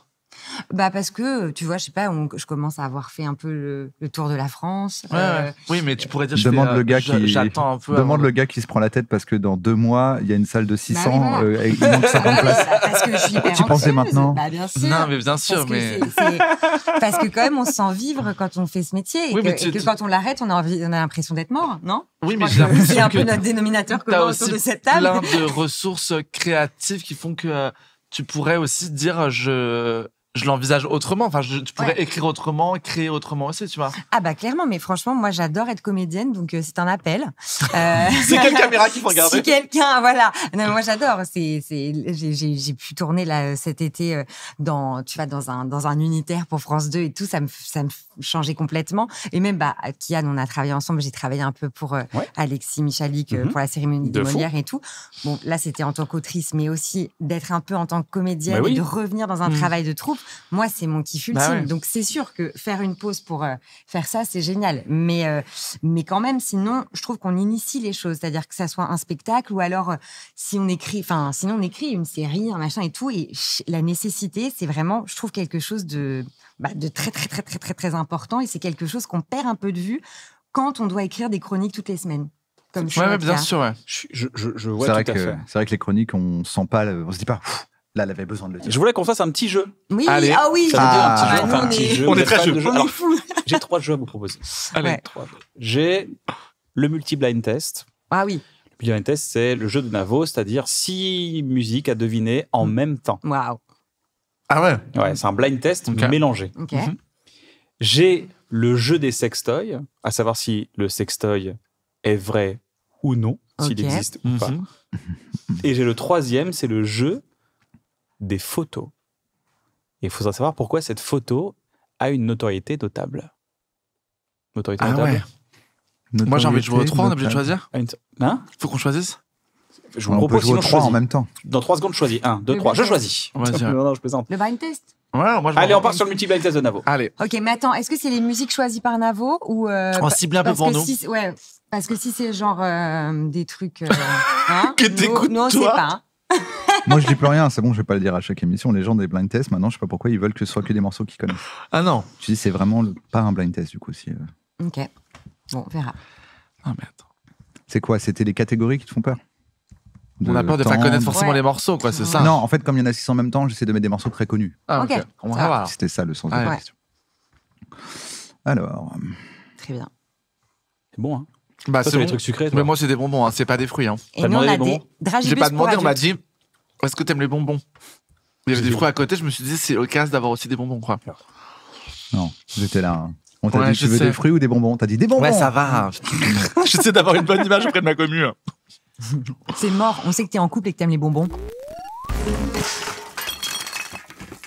bah parce que tu vois, je sais pas, je commence à avoir fait un peu le, tour de la France. Euh, oui, mais tu pourrais dire je le gars euh, qui j'attends un peu demande le gars qui se prend la tête parce que dans deux mois il y a une salle de 600 bah, euh, et il manque 50 bah, places. Parce que je Tu pensais maintenant bah, bien sûr. Non, mais bien sûr, parce mais que parce que quand même on se sent vivre quand on fait ce métier et que, quand on l'arrête, on a on a l'impression d'être mort, non Oui, mais c'est un peu notre dénominateur commun autour de cette table. Plein de ressources créatives qui font que tu pourrais aussi dire je je l'envisage autrement. Enfin, je, tu pourrais écrire autrement, créer autrement aussi, tu vois. Ah bah clairement, mais franchement, moi j'adore être comédienne, donc euh, c'est un appel. Euh, c'est quelle caméra faut regarder Si quelqu'un, voilà. moi j'adore. C'est, c'est, j'ai pu tourner là cet été euh, dans, tu vois, dans un dans un unitaire pour France 2 et tout. Ça me ça me changeait complètement. Et même bah, Kian, on a travaillé ensemble. J'ai travaillé un peu pour Alexis Michalik mm-hmm. pour la cérémonie de, Molière et tout. Bon, là c'était en tant qu'autrice, mais aussi d'être un peu en tant que comédienne bah et de revenir dans un mm. travail de troupe. Moi, c'est mon kiff bah ultime. Donc, c'est sûr que faire une pause pour euh, faire ça, c'est génial. Mais, euh, mais quand même, sinon, je trouve qu'on initie les choses. C'est-à-dire que ça soit un spectacle ou alors euh, si on écrit, enfin, sinon on écrit une série, un machin et tout. Et la nécessité, c'est vraiment, je trouve quelque chose de, bah, de très, très, très, très, très, très important. Et c'est quelque chose qu'on perd un peu de vue quand on doit écrire des chroniques toutes les semaines. Comme bien sûr. Je, vois tout à fait. C'est vrai que les chroniques, on sent pas, on se dit pas, elle avait besoin de le dire. Je voulais qu'on fasse un petit jeu. Oui, ah oui. un petit ah, jeu. on, est très jeu. J'ai trois jeux à vous proposer. Allez, J'ai le multi-blind test. Ah oui. Le multi-blind test, c'est le jeu de Navo, c'est-à-dire six musiques à deviner en mm. même temps. Waouh. Ah ouais. Ouais, c'est un blind test mélangé. Mhm. J'ai le jeu des sextoys, à savoir si le sextoy est vrai ou non, s'il existe ou mhm. pas. Et j'ai le troisième, c'est le jeu des photos. il faudra savoir pourquoi cette photo a une notoriété notable. Notoriété ah notable. Moi j'ai envie de jouer aux trois, on est obligé de choisir Il ah, hein Faut qu'on choisisse Je vous on propose peut jouer trois en même temps. Dans trois secondes, choisis. Un, deux, trois, je choisis. non, non, je plaisante. Le blind test Ouais, moi je Allez, on part sur le multi-blind test de Navo. Allez. Ok, mais attends, est-ce que c'est les musiques choisies par Navo ou. Euh, on cible un peu pour nous. ouais, parce que si c'est genre euh, des trucs. Euh, hein, que t'écoutes. écoutes Non, toi. pas. Hein. Moi, je dis plus rien, c'est bon, je vais pas le dire à chaque émission. Les gens des blind tests, maintenant, je sais pas pourquoi ils veulent que ce soit que des morceaux qu'ils connaissent. Ah non Tu dis, c'est vraiment pas un blind test, du coup, si. Euh. Ok. Bon, on verra. Ah mais attends. C'est quoi C'était les catégories qui te font peur On a peur de faire connaître forcément les morceaux, quoi, c'est ça Non, en fait, comme il y en a six en même temps, j'essaie de mettre des morceaux très connus. Ah, ok. On va voir. C'était ça le sens de la question. Alors, Très bien. C'est bon, hein bah, c'est des trucs sucrés. Mais moi, c'est des bonbons, hein. c'est pas des fruits. Hein. Et on J'ai pas demandé, on m'a dit Est-ce que t'aimes les bonbons Il y avait des fruits à côté, je me suis dit C'est cas d'avoir aussi des bonbons, quoi. Non, j'étais là. Hein. On t'a dit Tu veux des fruits ou des bonbons T'as dit des bonbons Ouais, ça va. J'essaie d'avoir une bonne image auprès de ma commune. Hein. C'est mort, on sait que t'es en couple et que t'aimes les bonbons.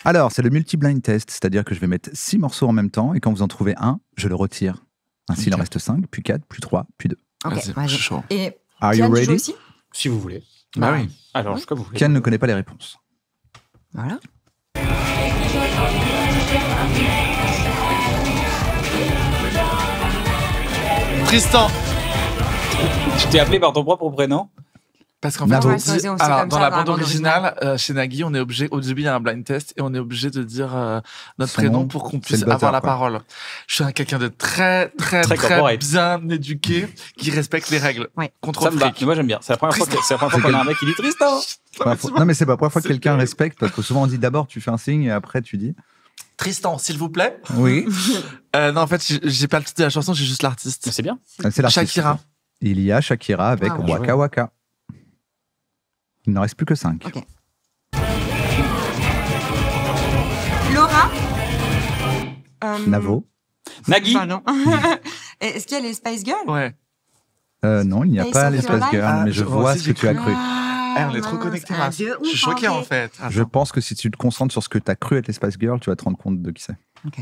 Alors, c'est le multi-blind test, c'est-à-dire que je vais mettre six morceaux en même temps et quand vous en trouvez un, je le retire. Ainsi, il en reste 5, puis 4, puis 3, puis 2. Ok, ah, Et Are Kian, Aussi si vous voulez. Bah, bah oui. Alors, oui. vous voulez. Ken ne connaît pas les réponses. Voilà. Tristan Tu t'es appelé par ton propre prénom parce qu'en fait, dans, la bande originale, euh, chez Nagui, on est obligé, au début, il y a un blind test et on est obligé de dire euh, notre prénom pour qu'on puisse avoir la parole. Je suis quelqu'un de très, très, très, bien éduqué qui respecte les règles. Contre ça Moi, j'aime bien. C'est la première fois qu'on a un mec qui dit Tristan. Hein. non, mais c'est pas la première fois que quelqu'un respecte parce que souvent on dit d'abord tu fais un signe et après tu dis. Tristan, s'il vous plaît. Oui. Euh, non, en fait, j'ai pas le titre de la chanson, j'ai juste l'artiste. C'est bien. C'est l'artiste. Shakira. Il y a Shakira avec ah, Waka Waka. Il n'en reste plus que 5. Laura euh... Navo. Nagui Est-ce qu'il y a les Spice Girls Ouais. Euh, non, il n'y a pas les Spice Girls, mais je ah, vois ce que tu as cru. Ah, ah, elle on est trop connectés, Je suis choqué en fait. Je pense que si tu te concentres sur ce que tu as cru être les Spice Girls, tu vas te rendre compte de qui c'est. Ok.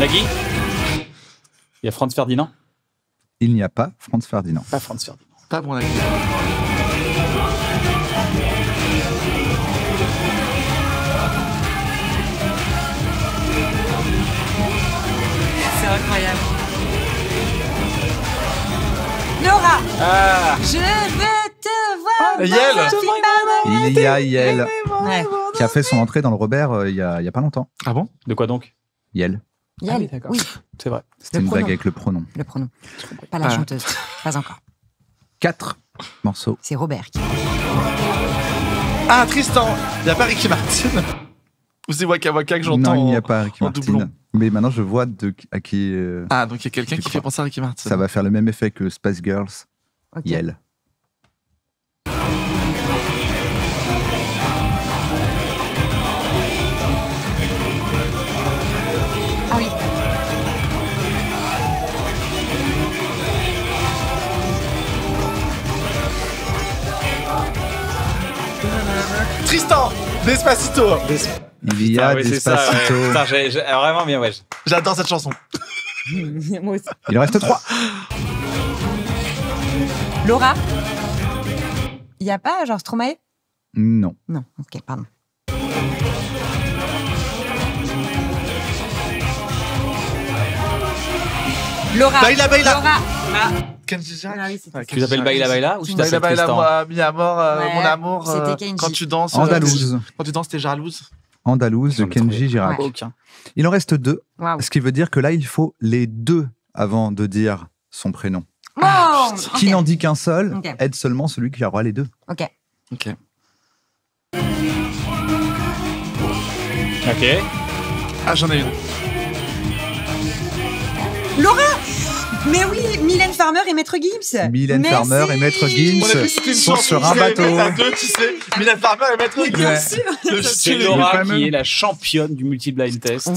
Nagui Il y a Franz Ferdinand Il n'y a pas Franz Ferdinand. Pas Franz Ferdinand. Pas pour Nagui. C'est incroyable. Nora ah. Je vais te voir ah, Il y a Yel qui a fait son entrée dans le Robert euh, il y, a, a pas longtemps. Ah bon De quoi donc Yel oui, C'est vrai. C'était une pronom. blague avec le pronom. Le pronom. Pas la chanteuse. Pas encore. Quatre morceaux. C'est Robert Ah, Tristan Il n'y a pas Ricky Martin Ou c'est Waka Waka que j'entends Non, il n'y a pas Ricky Martin. Mais maintenant, je vois à qui. Euh, ah, donc il y a quelqu'un qui fait penser à Ricky Martin. Ça va faire le même effet que Space Girls. Okay. Despacito Despacito Despacito Via ah oui, Despacito. Ah, vraiment bien, ouais. J'adore cette chanson. Moi aussi. Il en reste trois. Laura Il n'y a pas genre Stromae Non. Non, ok, pardon. Laura. Baila, baila. Laura. Ah. Kenji Girac Tu t'appelles Baila Baila ou tu t'appelles Baila Baila mis euh, à mon amour euh, quand tu danses euh, Andalouse. quand tu danses t'es jalouse. Andalouse Kenji Girac. Il en reste deux, ce qui veut dire que là il faut les deux avant de dire son prénom. Qui n'en dit qu'un seul aide seulement celui qui aura les deux. Ok. Ok. Ok. Ah j'en ai une. Laura mais oui, Mylène Farmer et Maître Gims Mylène Farmer et Maître Gims sont sur un bateau. Deux, tu sais. Mylène Farmer et Maître Gibbs. C'est Laura qui est la championne du multi-blind test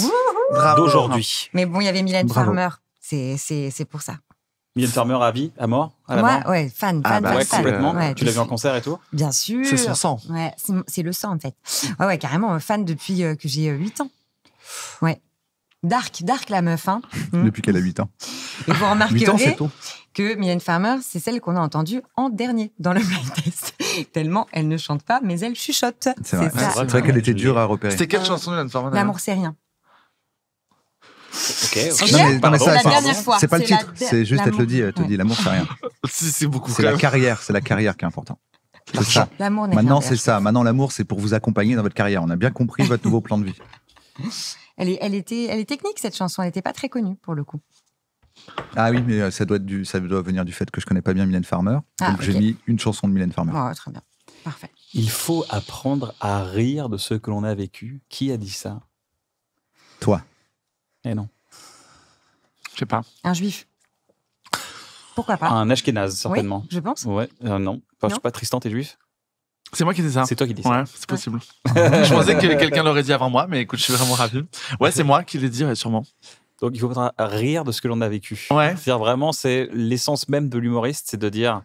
d'aujourd'hui. Mais bon, il y avait Mylène Farmer. C'est pour ça. Mylène Farmer à vie, à mort, à la ouais, mort. Ouais, fan, ah fan, bah, fan, ouais, complètement. tu l'as vu en concert et tout Bien sûr. C'est son sang. Ouais, c'est le sang en fait. Ouais, ouais, carrément fan depuis euh, que j'ai 8 euh, ans. Ouais. Dark, Dark la meuf. Hein. Depuis qu'elle a 8 ans. Et vous remarquerez que Mylène Farmer, c'est celle qu'on a entendue en dernier dans le blind test. Tellement elle ne chante pas, mais elle chuchote. C'est vrai, qu'elle était dure à repérer. C'était quelle chanson Mylène Farmer L'amour, c'est rien. Ok. Non, mais, c'est pas le titre, c'est juste elle te le dit, elle te dit l'amour c'est rien. c'est beaucoup. C'est la carrière, c'est la carrière qui est importante. C'est ça. Maintenant c'est ça. Maintenant l'amour c'est pour vous accompagner dans votre carrière. On a bien compris votre nouveau plan de vie. Elle est, était, elle est technique cette chanson. Elle n'était pas très connue pour le coup. Ah oui, mais euh, ça doit, être ça doit venir du fait que je connais pas bien Mylène Farmer. Ah, donc j'ai mis une chanson de Mylène Farmer. Oh, très bien. Parfait. Il faut apprendre à rire de ce que l'on a vécu. Qui a dit ça Toi. Eh non. Je sais pas. Un juif. Pourquoi pas Un Ashkenaz, certainement. Oui, je pense. Ouais, euh, non. Je Je pas, Tristan, t'es juif c'est moi qui dis ça. C'est toi qui dis ça. Ouais, c'est possible. je pensais que quelqu'un l'aurait dit avant moi, mais écoute, je suis vraiment ravi. Ouais, c'est moi qui l'ai dit, sûrement. Donc il faut rire de ce que l'on a vécu. Ouais. Dire vraiment, c'est l'essence même de l'humoriste, c'est de dire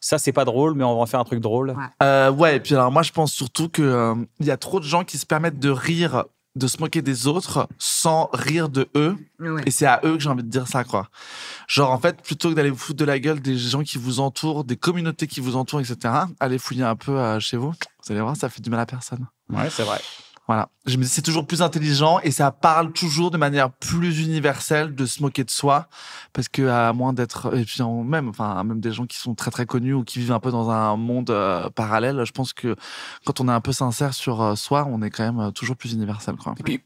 ça c'est pas drôle, mais on va en faire un truc drôle. Euh, ouais. et puis alors moi je pense surtout que euh, il y a trop de gens qui se permettent de rire de se moquer des autres sans rire de eux. Et c'est à eux que j'ai envie de dire ça, quoi. Genre, en fait, plutôt que d'aller vous foutre de la gueule des gens qui vous entourent, des communautés qui vous entourent, etc., allez fouiller un peu euh, chez vous. Vous allez voir, ça fait du mal à personne. Ouais, c'est vrai. Voilà. c'est toujours plus intelligent et ça parle toujours de manière plus universelle de se moquer de soi. Parce que, à moins d'être, et puis même, enfin, même des gens qui sont très très connus ou qui vivent un peu dans un monde euh, parallèle, je pense que quand on est un peu sincère sur euh, soi, on est quand même euh, toujours plus universel. Quoi. Et puis,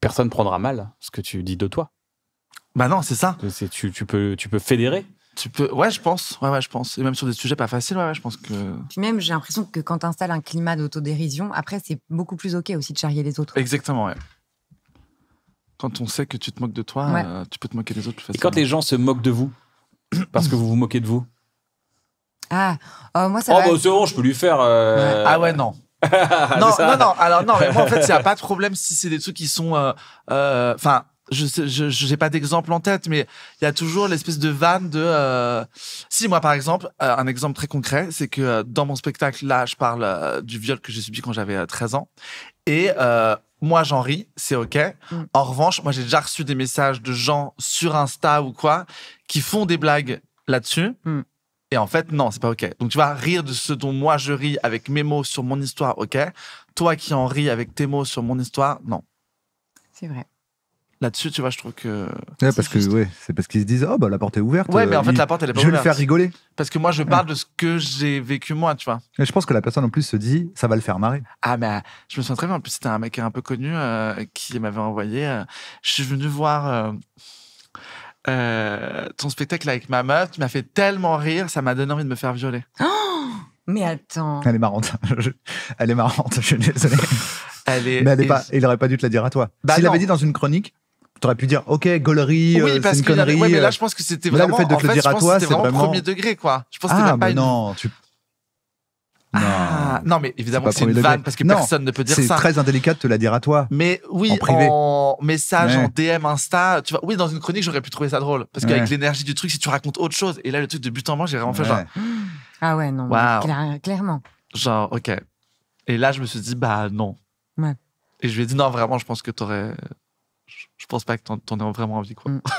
personne prendra mal ce que tu dis de toi. Bah non, c'est ça. tu, peux, tu peux fédérer. Tu peux, ouais, je pense. Ouais, ouais, je pense. Et même sur des sujets pas faciles, ouais, je pense que. Puis même, j'ai l'impression que quand tu installes un climat d'autodérision, après, c'est beaucoup plus ok aussi de charrier les autres. Exactement, ouais. Quand on sait que tu te moques de toi, euh, tu peux te moquer des autres plus facilement. Et quand les gens se moquent de vous, parce que vous vous moquez de vous. Ah, euh, moi ça. Oh, va... bah, c'est je peux lui faire. Euh, ah ouais, non. non, non, non. Alors non, mais moi en fait, il n'y a pas de problème si c'est des trucs qui sont, enfin je n'ai pas d'exemple en tête, mais il y a toujours l'espèce de vanne de. Euh, si moi, par exemple, euh, un exemple très concret, c'est que euh, dans mon spectacle, là, je parle du viol que j'ai subi quand j'avais 13 ans, et moi, j'en ris, c'est ok. Mm. En revanche, moi, j'ai déjà reçu des messages de gens sur Insta ou quoi qui font des blagues là-dessus. Mm. Et en fait, non, c'est pas OK. Donc, tu vas rire de ce dont moi je ris avec mes mots sur mon histoire, OK. Toi qui en ris avec tes mots sur mon histoire, non. C'est vrai. Là-dessus, tu vois, je trouve que. Ouais, parce que, c'est parce qu'ils se disent, oh, bah, la porte est ouverte. Ouais, mais en euh, fait, la porte, elle est pas ouverte. Je vais le faire rigoler. Parce que moi, je parle de ce que j'ai vécu moi, tu vois. Et je pense que la personne, en plus, se dit, ça va le faire marrer. Ah, mais euh, je me sens très bien. En plus, c'était un mec un peu connu euh, qui m'avait envoyé. je suis venu voir. ton spectacle avec ma meuf, tu m'as fait tellement rire, ça m'a donné envie de me faire violer. Oh mais attends. Elle est marrante. Elle est marrante, je suis désolé. Elle Mais elle est pas... il aurait pas dû te la dire à toi. Bah S'il l'avait dit dans une chronique, T'aurais pu dire, ok, gaulerie, oui, euh, c'est une connerie. Oui, mais là, euh, je pense que c'était vraiment. Là, le fait de te le dire à toi, c'est vraiment premier degré, quoi. Je pense que c'était ah, pas non, tu... Ah, non. non, mais évidemment, c'est une degré. vanne parce que personne ne peut dire ça. C'est très indélicat de te la dire à toi. Mais oui, en, message, en DM, Insta, tu vois. Oui, dans une chronique, j'aurais pu trouver ça drôle parce qu'avec l'énergie du truc, si tu racontes autre chose, et là, le truc de but en main, j'ai vraiment fait genre. Ah ouais, non, clairement. Genre, ok. Et là, je me suis dit, bah non. Et je lui ai dit, non, vraiment, je pense que t'aurais je pense pas que tu en aies vraiment envie, quoi. Mm.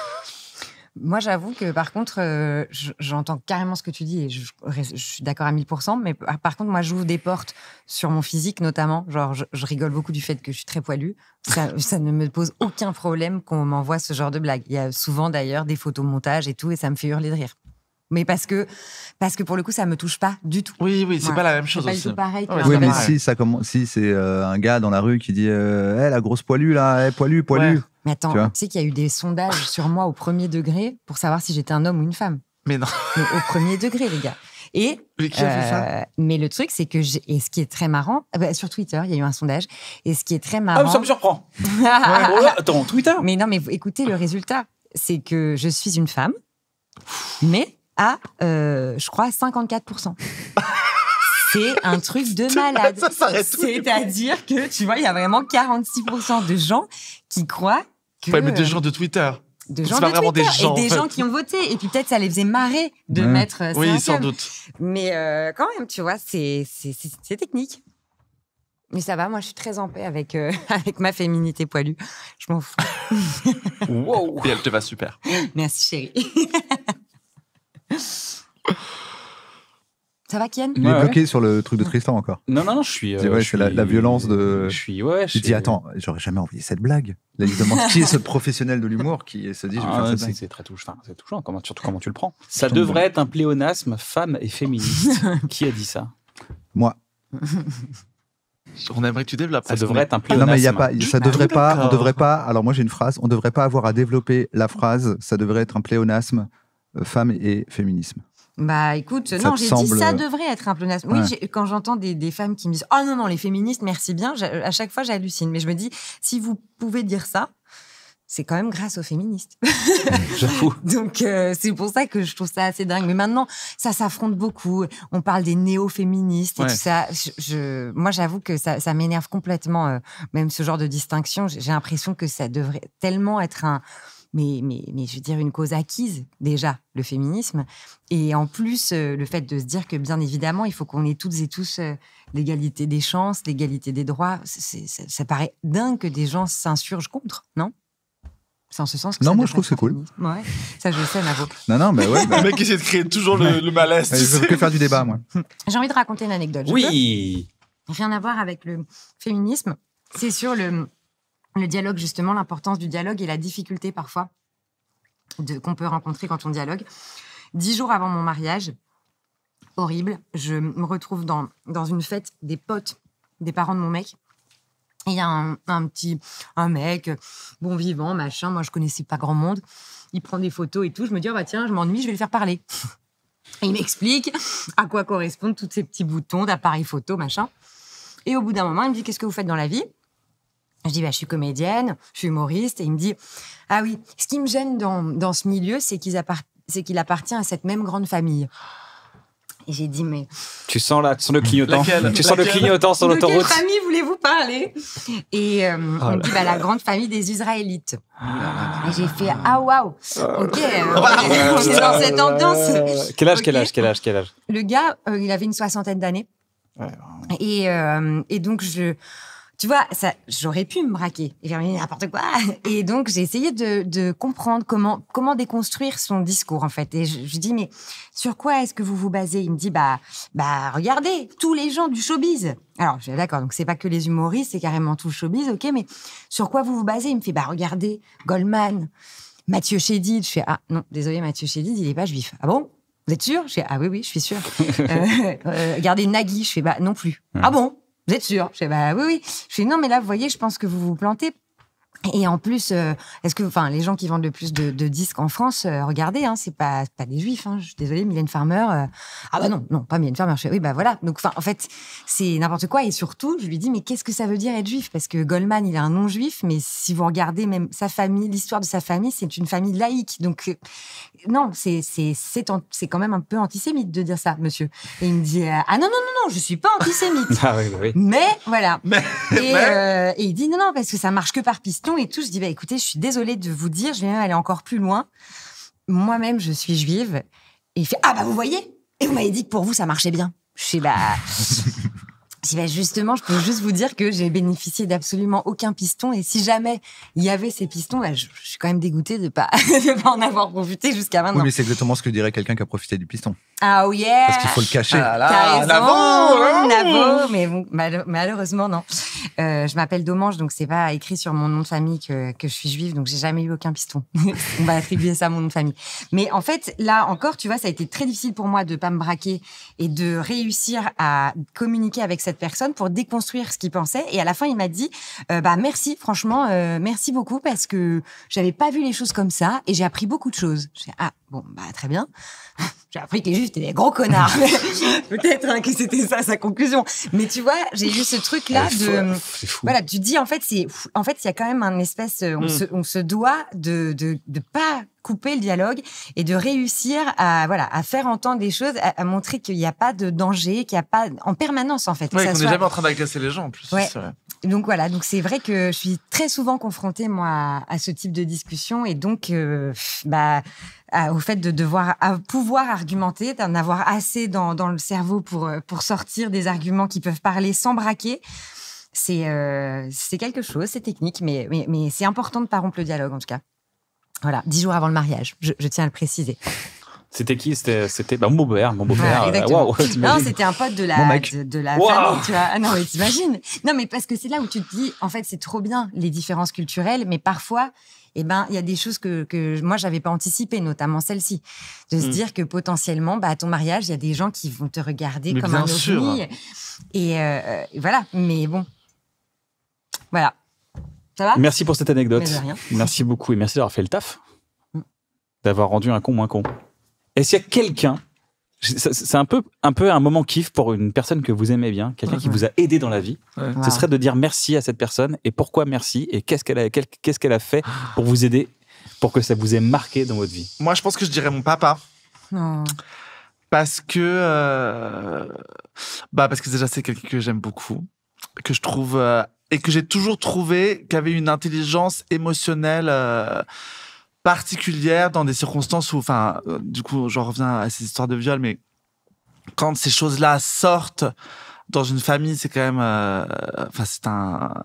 Moi, j'avoue que par contre, euh, j'entends carrément ce que tu dis et je, suis d'accord à 1000%, mais ah, par contre, moi, j'ouvre des portes sur mon physique notamment. Genre, je, rigole beaucoup du fait que je suis très poilu. Ça, ne me pose aucun problème qu'on m'envoie ce genre de blague. Il y a souvent d'ailleurs des photos montage et tout, et ça me fait hurler de rire. Mais parce que, parce que pour le coup, ça me touche pas du tout. Oui, oui, c'est pas la même chose aussi. pareil. oui, mais si ça si c'est euh, un gars dans la rue qui dit, hé, euh, eh, la grosse poilue là, Hé, eh, poilu, poilu. Mais attends, tu, sais qu'il y a eu des sondages sur moi au premier degré pour savoir si j'étais un homme ou une femme. Mais non. au premier degré, les gars. Et mais, qui a fait ça euh, mais le truc, c'est que et ce qui est très marrant, ah bah, sur Twitter, il y a eu un sondage. Et ce qui est très ah, marrant. ça me surprend. attends, Twitter. Mais non, mais écoutez, le résultat, c'est que je suis une femme, mais à, euh, je crois, 54 C'est un truc de malade. C'est-à-dire que, tu vois, il y a vraiment 46% de gens qui croient que... mais des gens de Twitter. De gens de Twitter, des gens, et des gens qui ont voté. Et puis peut-être ça les faisait marrer de mmh. mettre euh, ça Oui, sans doute. Mais euh, quand même, tu vois, c'est technique. Mais ça va, moi je suis très en paix avec, euh, avec ma féminité poilue. Je m'en fous. wow. Et elle te va super. Merci chérie. Ça va, Kian est bloqué sur le truc de Tristan encore. Non, non, non, je suis. Euh, je la, violence de. Je suis, ouais. Je, dis, attends, j'aurais jamais envoyé cette blague. Là, il demande qui est ce professionnel de l'humour qui se dit, je vais ah, faire cette C'est très touchant, c'est touchant, comment, surtout comment tu le prends. Ça devrait être un pléonasme femme et féministe. qui a dit ça Moi. On aimerait que tu développes. Ça devrait être un pléonasme. Non, mais il y a pas, ça ah, devrait pas, on devrait pas, alors moi j'ai une phrase, on devrait pas avoir à développer la phrase, ça devrait être un pléonasme euh, femme et féminisme. Bah écoute, non, j'ai dit ça euh, devrait être un pléonasme. Oui, quand j'entends des, femmes qui me disent Oh non, non, les féministes, merci bien, à chaque fois j'hallucine. Mais je me dis, si vous pouvez dire ça, c'est quand même grâce aux féministes. J'avoue. Donc euh, c'est pour ça que je trouve ça assez dingue. Mais maintenant, ça s'affronte beaucoup. On parle des néo-féministes et tout ça. Je, moi, j'avoue que ça, m'énerve complètement, euh, même ce genre de distinction. J'ai l'impression que ça devrait tellement être un mais, mais, mais je veux dire une cause acquise déjà, le féminisme. Et en plus, euh, le fait de se dire que bien évidemment, il faut qu'on ait toutes et tous euh, l'égalité des chances, l'égalité des droits, ça paraît dingue que des gens s'insurgent contre, non c'est en ce sens que Non, moi je trouve que c'est cool. Ouais, ça je sais, Navo. Non, non, mais ouais. Bah. le mec essaie de créer toujours le, malaise. Il ne veux que faire du débat, moi. Hum. J'ai envie de raconter une anecdote. Oui. Rien à voir avec le féminisme. C'est sur le, le dialogue, justement, l'importance du dialogue et la difficulté parfois qu'on peut rencontrer quand on dialogue. Dix jours avant mon mariage, horrible, je me retrouve dans, dans une fête des potes des parents de mon mec. Il y a un, petit un mec, bon vivant, machin. Moi, je connaissais pas grand monde. Il prend des photos et tout. Je me dis, oh, bah, tiens, je m'ennuie, je vais le faire parler. Et il m'explique à quoi correspondent tous ces petits boutons d'appareil photo, machin. Et au bout d'un moment, il me dit, qu'est-ce que vous faites dans la vie je dis, bah, je suis comédienne, je suis humoriste. Et il me dit, ah oui, ce qui me gêne dans, dans ce milieu, c'est qu'il c'est appartient à cette même grande famille. Et j'ai dit, mais. Tu sens, là, le clignotant. tu sens le clignotant sur l'autoroute. De quelle famille voulez-vous parler Et il euh, oh me dit, bah, la grande famille des Israélites. Ah et j'ai fait, ah waouh Ok, ah hein. on est dans cette ambiance. Quel âge, quel âge, quel âge, quel âge Le gars, euh, il avait une soixantaine d'années. et, euh, et donc, je tu vois, ça, j'aurais pu me braquer et faire n'importe quoi. Et donc, j'ai essayé de, de, comprendre comment, comment déconstruire son discours, en fait. Et je, lui dis, mais sur quoi est-ce que vous vous basez? Il me dit, bah, bah, regardez, tous les gens du showbiz. Alors, je d'accord, donc c'est pas que les humoristes, c'est carrément tout le showbiz, ok, mais sur quoi vous vous basez? Il me fait, bah, regardez, Goldman, Mathieu Chédid. Je fais, ah, non, désolé, Mathieu Chédid, il est pas juif. Ah bon? Vous êtes sûr? Je fais, ah oui, oui, je suis sûr. Euh, euh, regardez Nagui. Je fais, bah, non plus. Ah bon? Vous êtes sûr Je dis, bah oui, oui. Je dis, non, mais là, vous voyez, je pense que vous vous plantez et en plus, euh, est-ce que, enfin, les gens qui vendent le plus de, disques en France, euh, regardez, hein, c'est pas pas des juifs. Hein, je suis désolée, Mylène Farmer. Euh, ah bah non, non, pas Mylène Farmer. oui, bah voilà. Donc, enfin, en fait, c'est n'importe quoi. Et surtout, je lui dis, mais qu'est-ce que ça veut dire être juif Parce que Goldman, il est un non juif, mais si vous regardez même sa famille, l'histoire de sa famille, c'est une famille laïque. Donc, non, c'est c'est c'est quand même un peu antisémite de dire ça, monsieur. Et il me dit, ah non non non non, je suis pas antisémite. Ah bah mais voilà. et, et il dit non non parce que ça marche que par piste et tout. Je dis, bah, écoutez, je suis désolée de vous dire, je vais même aller encore plus loin. Moi-même, je suis juive. Et il fait, ah bah vous voyez Et vous m'avez dit que pour vous, ça marchait bien. Je suis, bah, bah... justement, je peux juste vous dire que j'ai bénéficié d'absolument aucun piston. Et si jamais il y avait ces pistons, bah, je, suis quand même dégoûtée de ne pas, pas en avoir profité jusqu'à maintenant. Oui, mais c'est exactement ce que dirait quelqu'un qui a profité du piston. Ah oh yeah. Parce qu'il faut le cacher. Ah là, Navo, Navo, mais bon, malheureusement non. Euh, je m'appelle Domange, donc c'est pas écrit sur mon nom de famille que, que je suis juive, donc j'ai jamais eu aucun piston. On va attribuer ça à mon nom de famille. Mais en fait, là encore, tu vois, ça a été très difficile pour moi de pas me braquer et de réussir à communiquer avec cette personne pour déconstruire ce qu'il pensait. Et à la fin, il m'a dit, euh, bah merci, franchement, euh, merci beaucoup parce que j'avais pas vu les choses comme ça et j'ai appris beaucoup de choses. ah bon bah très bien j'ai appris que les juifs des gros connards. Peut-être hein, que c'était ça sa conclusion. Mais tu vois, j'ai eu ce truc là de voilà, tu dis en fait c'est en fait il y a quand même un espèce euh, on, hmm. se, on se doit de, de de pas couper le dialogue et de réussir à voilà à faire entendre des choses, à, montrer qu'il n'y a pas de danger, qu'il n'y a pas en permanence en fait. Oui, qu'on jamais en train d'agresser les gens en plus. Donc voilà, donc c'est vrai que je suis très souvent confrontée moi à, ce type de discussion et donc euh, bah au fait de devoir pouvoir argumenter, d'en avoir assez dans, dans le cerveau pour euh, pour sortir des arguments qui peuvent parler sans braquer c'est euh, c'est quelque chose, c'est technique, mais, mais, mais c'est important de pas rompre le dialogue en tout cas. Voilà, dix jours avant le mariage, je, tiens à le préciser. C'était qui C'était bah, mon beau-père. Ah, euh, non, c'était un pote de la, de, famille, tu vois. Ah, non, mais t'imagines. Non, mais parce que c'est là où tu te dis, en fait, c'est trop bien les différences culturelles, mais parfois, eh ben, il y a des choses que, que moi, n'avais pas anticipées, notamment celle-ci. De se hmm. dire que potentiellement, bah, à ton mariage, il y a des gens qui vont te regarder comme un ovni. Euh, et voilà. Mais bon. Voilà. Merci pour cette anecdote. Merci beaucoup et merci d'avoir fait le taf, mm. d'avoir rendu un con moins con. Est-ce qu'il y a quelqu'un c'est un peu, un peu un moment kiff pour une personne que vous aimez bien, quelqu'un qui vous a aidé dans la vie. Ce serait de dire merci à cette personne et pourquoi merci et qu'est-ce qu'elle a, qu'est-ce qu'elle a fait pour vous aider, pour que ça vous ait marqué dans votre vie. Moi, je pense que je dirais mon papa. Parce que, euh, bah, parce que déjà, c'est quelqu'un que j'aime beaucoup que je trouve euh, et que j'ai toujours trouvé qu'avait une intelligence émotionnelle euh, particulière dans des circonstances où, enfin, euh, du coup, je reviens à ces histoires de viol, mais quand ces choses-là sortent dans une famille, c'est quand même, euh, enfin, c'est un,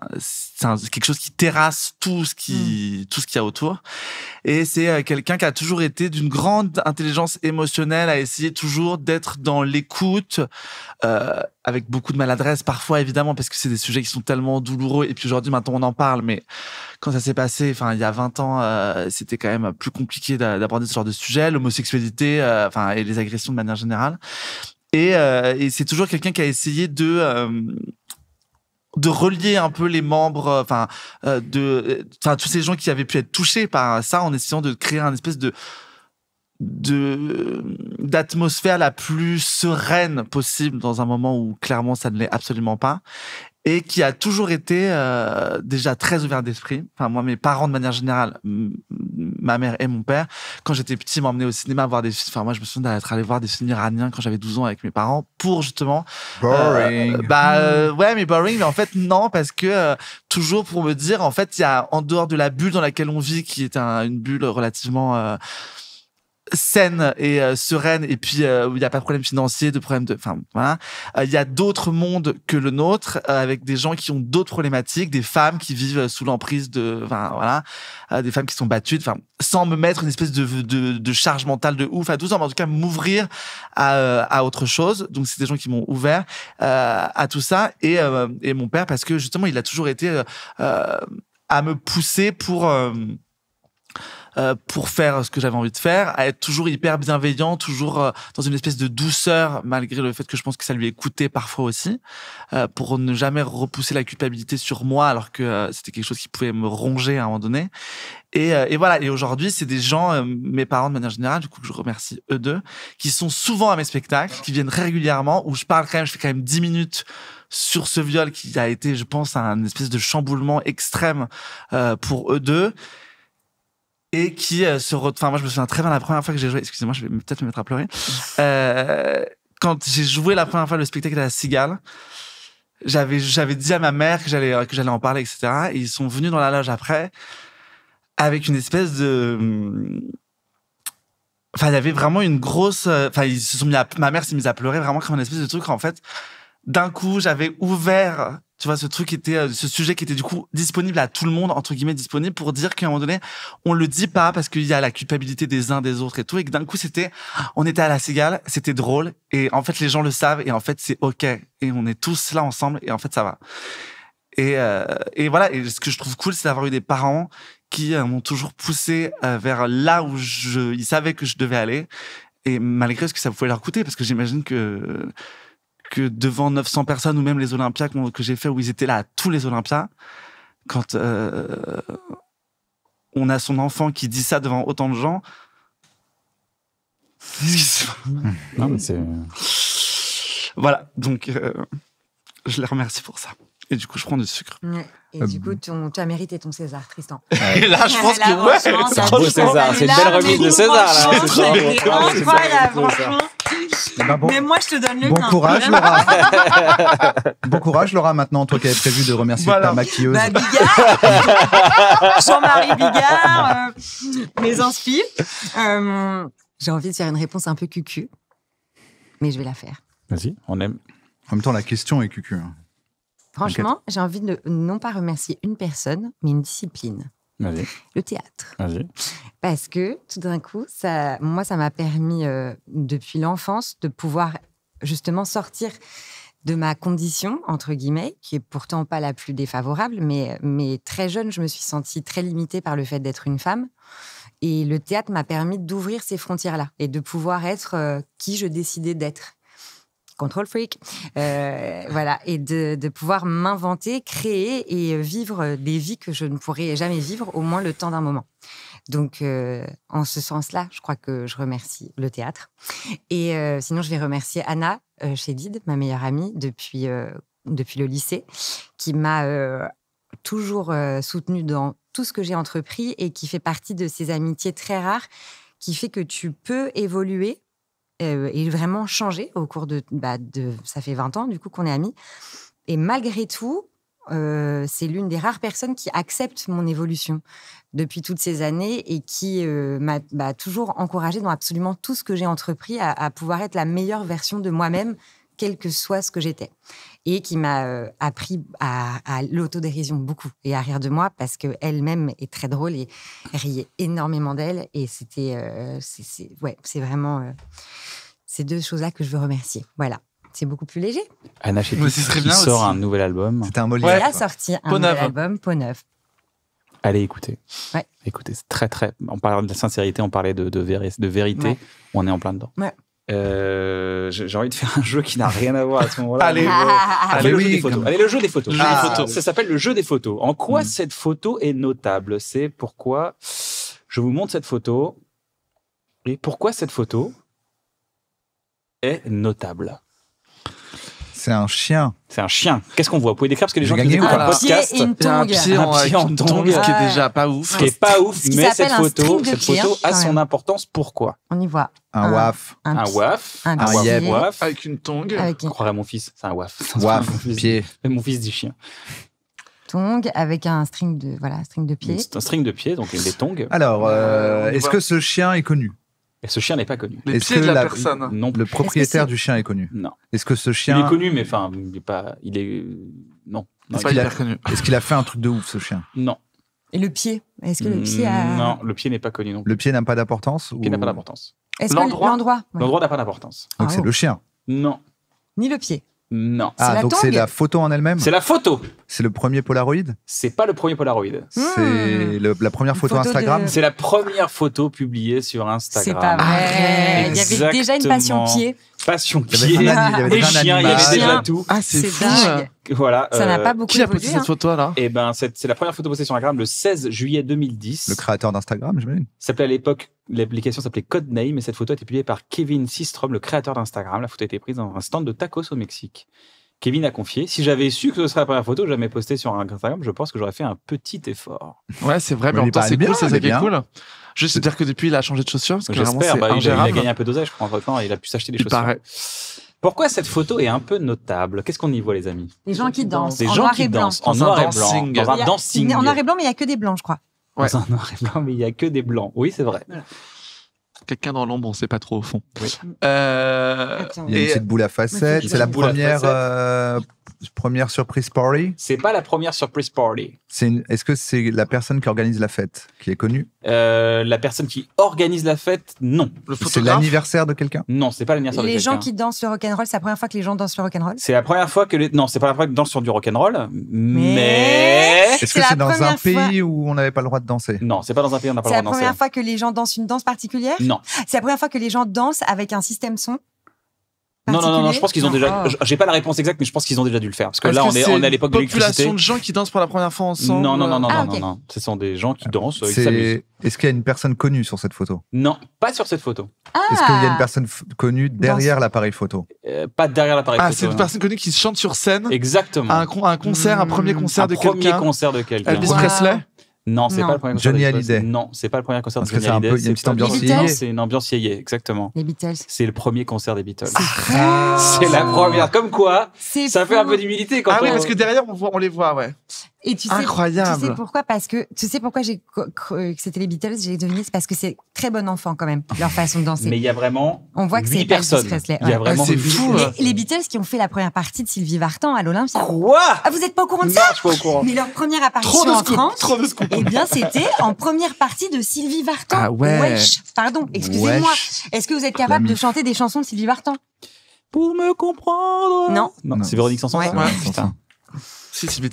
c'est quelque chose qui terrasse tout ce qui, mm. tout ce qu'il y a autour. Et c'est euh, quelqu'un qui a toujours été d'une grande intelligence émotionnelle, a essayé toujours d'être dans l'écoute, euh, avec beaucoup de maladresse parfois évidemment parce que c'est des sujets qui sont tellement douloureux et puis aujourd'hui maintenant on en parle mais quand ça s'est passé enfin il y a 20 ans euh, c'était quand même plus compliqué d'aborder ce genre de sujet l'homosexualité enfin et les agressions de manière générale euh, et, c'est toujours quelqu'un qui a essayé de euh, de relier un peu les membres, euh, enfin de, enfin tous ces gens qui avaient pu être touchés par ça en essayant de créer un espèce de de d'atmosphère la plus sereine possible dans un moment où clairement ça ne l'est absolument pas et qui a toujours été déjà très ouvert d'esprit. Enfin, moi, mes parents, de manière générale, ma mère et mon père. Quand j'étais petit, m'emmenaient au cinéma voir des films. Enfin, moi, je me souviens d'être allé voir des films iraniens quand j'avais 12 ans avec mes parents pour justement. Euh, boring. bah, euh, ouais, mais boring. Mais en fait, non, parce que euh, toujours pour me dire, en fait, il y a en dehors de la bulle dans laquelle on vit, qui est une bulle relativement saine et euh, sereine et puis euh, où il n'y a pas de problème financier, de problème de... Enfin, voilà. Euh, il y a d'autres mondes que le nôtre avec des gens qui ont d'autres problématiques, des femmes qui vivent sous l'emprise de... Enfin, voilà. Des femmes qui sont battues. Enfin, sans me mettre une espèce de, de, de charge mentale de ouf à 12 ans, mais en tout cas m'ouvrir à, à autre chose. Donc, c'est des gens qui m'ont ouvert à tout ça. Et, et mon père, parce que justement, il a toujours été à me pousser pour euh, pour faire ce que j'avais envie de faire, à être toujours hyper bienveillant, toujours euh, dans une espèce de douceur, malgré le fait que je pense que ça lui écoutait parfois aussi, euh, pour ne jamais repousser la culpabilité sur moi, alors que c'était quelque chose qui pouvait me ronger à un moment donné. Et, et voilà. Et aujourd'hui, c'est des gens, mes parents de manière générale, du coup, que je remercie eux deux, qui sont souvent à mes spectacles, qui viennent régulièrement, où je parle quand même, je fais quand même 10 minutes sur ce viol qui a été, je pense, un espèce de chamboulement extrême pour eux deux et qui euh, se Enfin, moi, je me souviens très bien la première fois que j'ai joué. Excusez-moi, je vais peut-être me mettre à pleurer. Euh, quand j'ai joué la première fois le spectacle à la Cigale, j'avais j'avais dit à ma mère que j'allais euh, que j'allais en parler, etc. ils sont venus dans la loge après avec une espèce de hmm, Enfin, il y avait vraiment une grosse. Euh, enfin, ils se sont mis à... Ma mère s'est mise à pleurer vraiment comme une espèce de truc. En fait, d'un coup, j'avais ouvert tu vois ce truc était euh, ce sujet qui était du coup disponible à tout le monde entre guillemets disponible pour dire qu'à un moment donné on le dit pas parce qu'il y a la culpabilité des uns des autres et tout et que d'un coup c'était on était à la cigale c'était drôle et en fait les gens le savent et en fait c'est ok et on est tous là ensemble et en fait ça va et, euh, et voilà et ce que je trouve cool c'est d'avoir eu des parents qui euh, m'ont toujours poussé vers là où je, ils savaient que je devais aller et malgré ce que ça pouvait leur coûter parce que j'imagine que que devant 900 personnes ou même les Olympias que, j'ai fait où ils étaient là à tous les Olympias, quand euh, on a son enfant qui dit ça devant autant de gens. non, mais c'est. Euh, voilà, donc euh, je les remercie pour ça du coup, je prends du sucre. Et euh, du coup, ton, tu as mérité ton César, Tristan. Et là, je pense que c'est un beau César. C'est une belle remise de César. C'est trop franchement. Eh ben, bon, Mais moi, je te donne le Bon courage, Laura. bon courage, Laura, maintenant, toi qui avais prévu de remercier ta maquilleuse. Bah, Bigard, Jean-Marie Bigard, euh, mes inspires. Euh, J'ai envie de faire une réponse un peu cucu. Mais je vais la faire. Vas-y, on aime. En même temps, la question est cucu. Hein. Franchement, j'ai envie de non pas remercier une personne, mais une discipline. Le théâtre. Parce que tout d'un coup, ça, moi, ça m'a permis euh, depuis l'enfance de pouvoir justement sortir de ma condition, entre guillemets, qui est pourtant pas la plus défavorable, mais, mais très jeune, je me suis sentie très limitée par le fait d'être une femme. Et le théâtre m'a permis d'ouvrir ces frontières-là et de pouvoir être euh, qui je décidais d'être. Control Freak, euh, voilà, et de, pouvoir m'inventer, créer et vivre des vies que je ne pourrais jamais vivre, au moins le temps d'un moment. Donc, euh, en ce sens-là, je crois que je remercie le théâtre. Et euh, sinon, je vais remercier Anna chez Did, ma meilleure amie depuis, depuis le lycée, qui m'a toujours soutenue dans tout ce que j'ai entrepris et qui fait partie de ces amitiés très rares qui fait que tu peux évoluer et euh, vraiment changé au cours de, bah, Ça fait 20 ans, du coup, qu'on est amis. Et malgré tout, euh, c'est l'une des rares personnes qui accepte mon évolution depuis toutes ces années et qui euh, m'a bah, toujours encouragé dans absolument tout ce que j'ai entrepris à pouvoir être la meilleure version de moi-même, quel que soit ce que j'étais et qui m'a euh, appris à, l'autodérision beaucoup et à rire de moi parce qu'elle-même est très drôle et riait énormément d'elle. Et c'était, euh, c'est ouais, vraiment euh, ces deux choses-là que je veux remercier. Voilà. C'est beaucoup plus léger. Anna Chetty qui sort un nouvel album. C'était un Molière. elle a sorti un nouvel album, Peau Neuf. Allez écoutez. Écoutez, c'est très, très. En parlant de la sincérité, on parlait de, de vérité. On est en plein dedans. Ouais. Euh, j'ai envie de faire un jeu qui n'a rien à voir à ce moment-là. allez, ah, ah, ah, le jeu des photos. allez, le jeu des photos. Ça s'appelle le jeu des photos. En quoi hmm. cette photo est notable C'est pourquoi je vous montre cette photo. Et pourquoi cette photo est notable c'est un chien. C'est un chien. Qu'est-ce qu'on voit Vous pouvez décrire parce que les gens qui écoutent le podcast, un pied en, en tongue, ce qui est déjà pas ouf. Ce qui est pas ouf, mais cette photo, cette photo a son importance. Pourquoi On y voit un waf, un waf, un waf. avec une tongue. Je crois mon fils, c'est un waf. Waf, pied. Mon fils dit chien avec un string de voilà string de pied. Un string de pied, donc des tongs. Alors, euh, euh, est-ce que ce chien est connu et ce chien n'est pas connu. Est-ce que la, personne. Non le propriétaire du chien est connu. Non. Est-ce que ce chien. Il est connu, mais enfin, il est pas. Il est. Non. Est-ce qu'il a... fait un truc de ouf, ce chien Non. Et le pied Est-ce que le mm, pied Non, le pied n'est pas connu non. Le pied n'a pas d'importance Le pied n'a pas d'importance. L'endroit L'endroit n'a pas d'importance. Donc c'est ah, le oh. chien Non. Ni le pied non. Ah, donc c'est la photo en elle-même C'est la photo. C'est le premier Polaroid C'est pas le premier Polaroid. Hmm. C'est la première photo, Instagram C'est la première photo publiée sur Instagram. C'est pas vrai. Il y avait déjà une passion pied passion y est des il y avait déjà tout. Ah, c'est fou. Voilà. Ça n'a pas euh, beaucoup Qui a posté cette hein. photo là eh ben, c'est la première photo postée sur Instagram le 16 juillet 2010. Le créateur d'Instagram, j'imagine. S'appelait à l'époque, l'application s'appelait Codename et cette photo a été publiée par Kevin Systrom, le créateur d'Instagram. La photo a été prise dans un stand de tacos au Mexique. Kevin a confié. Si j'avais su que ce serait la première photo jamais postée sur Instagram, je pense que j'aurais fait un petit effort. Ouais, c'est vrai, mais, en même temps, c'est cool, c'est ça qui est cool. Hein. Juste dire que depuis, il a changé de chaussures. J'espère, bah, il a gagné un peu d'osage, je crois, entre temps, il a pu s'acheter des chaussures. Pourquoi cette photo est un peu notable Qu'est-ce qu'on y voit, les amis Des gens qui dansent. Des en gens noir et dansent blanc. en noir et blanc. Dans un dancing. En noir et blanc, mais il n'y a que des blancs, je crois. En noir et blanc, mais il n'y a que des blancs. Oui, c'est vrai quelqu'un dans l'ombre, on sait pas trop au fond. Euh, il y a une petite boule à facettes. C'est la première première surprise party C'est pas la première surprise party. C'est Est-ce que c'est la personne qui organise la fête qui est connue euh, La personne qui organise la fête, non. c'est l'anniversaire de quelqu'un Non, c'est pas l'anniversaire de quelqu'un. Les gens qui dansent le rock'n'roll, c'est la première fois que les gens dansent le rock'n'roll C'est la première fois que les... non, c'est pas la première fois que dansent sur du rock'n'roll, mais, est-ce que c'est dans un pays où on n'avait pas le droit de danser Non, c'est pas dans un pays où on n'a pas le droit de danser. C'est la première fois que les gens dansent une danse particulière Non. C'est la première fois que les gens dansent avec un système son non, non, non, je pense qu'ils ont déjà. J'ai pas la réponse exacte, mais je pense qu'ils ont déjà dû le faire. Parce que là, on est, à l'époque de l'électricité. population de gens qui dansent pour la première fois ensemble. Non, non, non, non, ah, non, non, Ce sont des gens qui dansent, qui s'amusent. Est-ce qu'il y a une personne connue sur cette photo Non, pas sur cette photo. Ah. Est-ce qu'il y a une personne connue derrière l'appareil photo euh, Pas derrière l'appareil ah, photo. Ah, c'est une personne connue qui chante sur scène. Exactement. un, concert, un premier mmh. concert de quelqu'un. Premier concert de quelqu'un. Elvis Presley non, c'est pas le premier concert. Johnny Hallyday. Non, c'est pas le premier concert de Johnny Hallyday. c'est une petite ambiance C'est une ambiance yéyé, exactement. Les Beatles. C'est le premier concert des Beatles. C'est ah. la première. Comme quoi, ça fait un peu d'humilité quand Ah oui, parce que derrière, on, les voit, ouais. Et tu sais, Tu sais pourquoi Parce que tu sais pourquoi j'ai cru euh, que c'était les Beatles. J'ai deviné, c'est parce que c'est très bon enfant quand même leur façon de danser. Mais il y a vraiment. On voit que c'est personne. Il y a vraiment. Ah, c'est fou. Les, Beatles qui ont fait la première partie de Sylvie Vartan à l'Olympia. Quoi ah, Vous êtes pas au courant de ça je suis pas au courant. Mais leur première apparition en France. eh bien, c'était en première partie de Sylvie Vartan. Ah ouais. Pardon. Excusez-moi. Est-ce que vous êtes capable de chanter des chansons de Sylvie Vartan Pour me comprendre. Non. non. C'est Véronique Sanson. ouais. Hein, putain.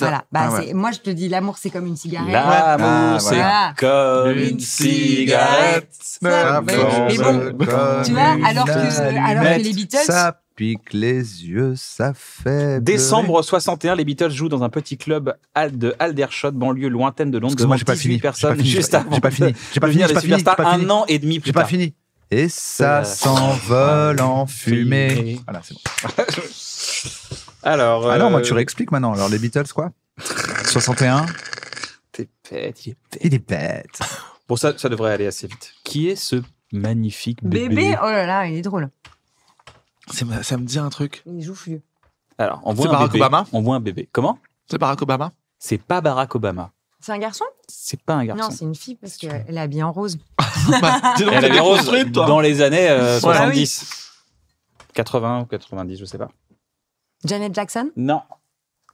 Bah, ah, moi, je te dis, l'amour, c'est comme une cigarette. L'amour, c'est ah, comme une cigarette. Ça, mais, bon, tu vois, alors que, les Beatles. Ça pique les yeux, ça fait. Décembre 61, les Beatles jouent dans un petit club de Aldershot, banlieue lointaine de Londres, devant fini. personnes juste avant. J'ai pas fini. J'ai pas fini. J'ai pas fini. Un an et demi plus tard. J'ai pas fini. Et ça euh, s'envole en fumée. Voilà, c'est bon. Alors. Ah moi, euh, tu réexpliques maintenant. Alors, les Beatles, quoi 61 T'es bête, il est bête. Bon, ça, ça devrait aller assez vite. Qui est ce magnifique bébé Bébé Oh là là, il est drôle. Ça me dit un truc. Il joue vieux. Alors, on voit C'est Barack Obama On voit un bébé. Comment C'est Barack Obama C'est pas Barack Obama. C'est un garçon C'est pas un garçon. Non, c'est une fille parce qu'elle est habillée en rose. Bah, Elle rose dans les années 70. Euh, 80 ou 90, je sais pas. Janet Jackson Non.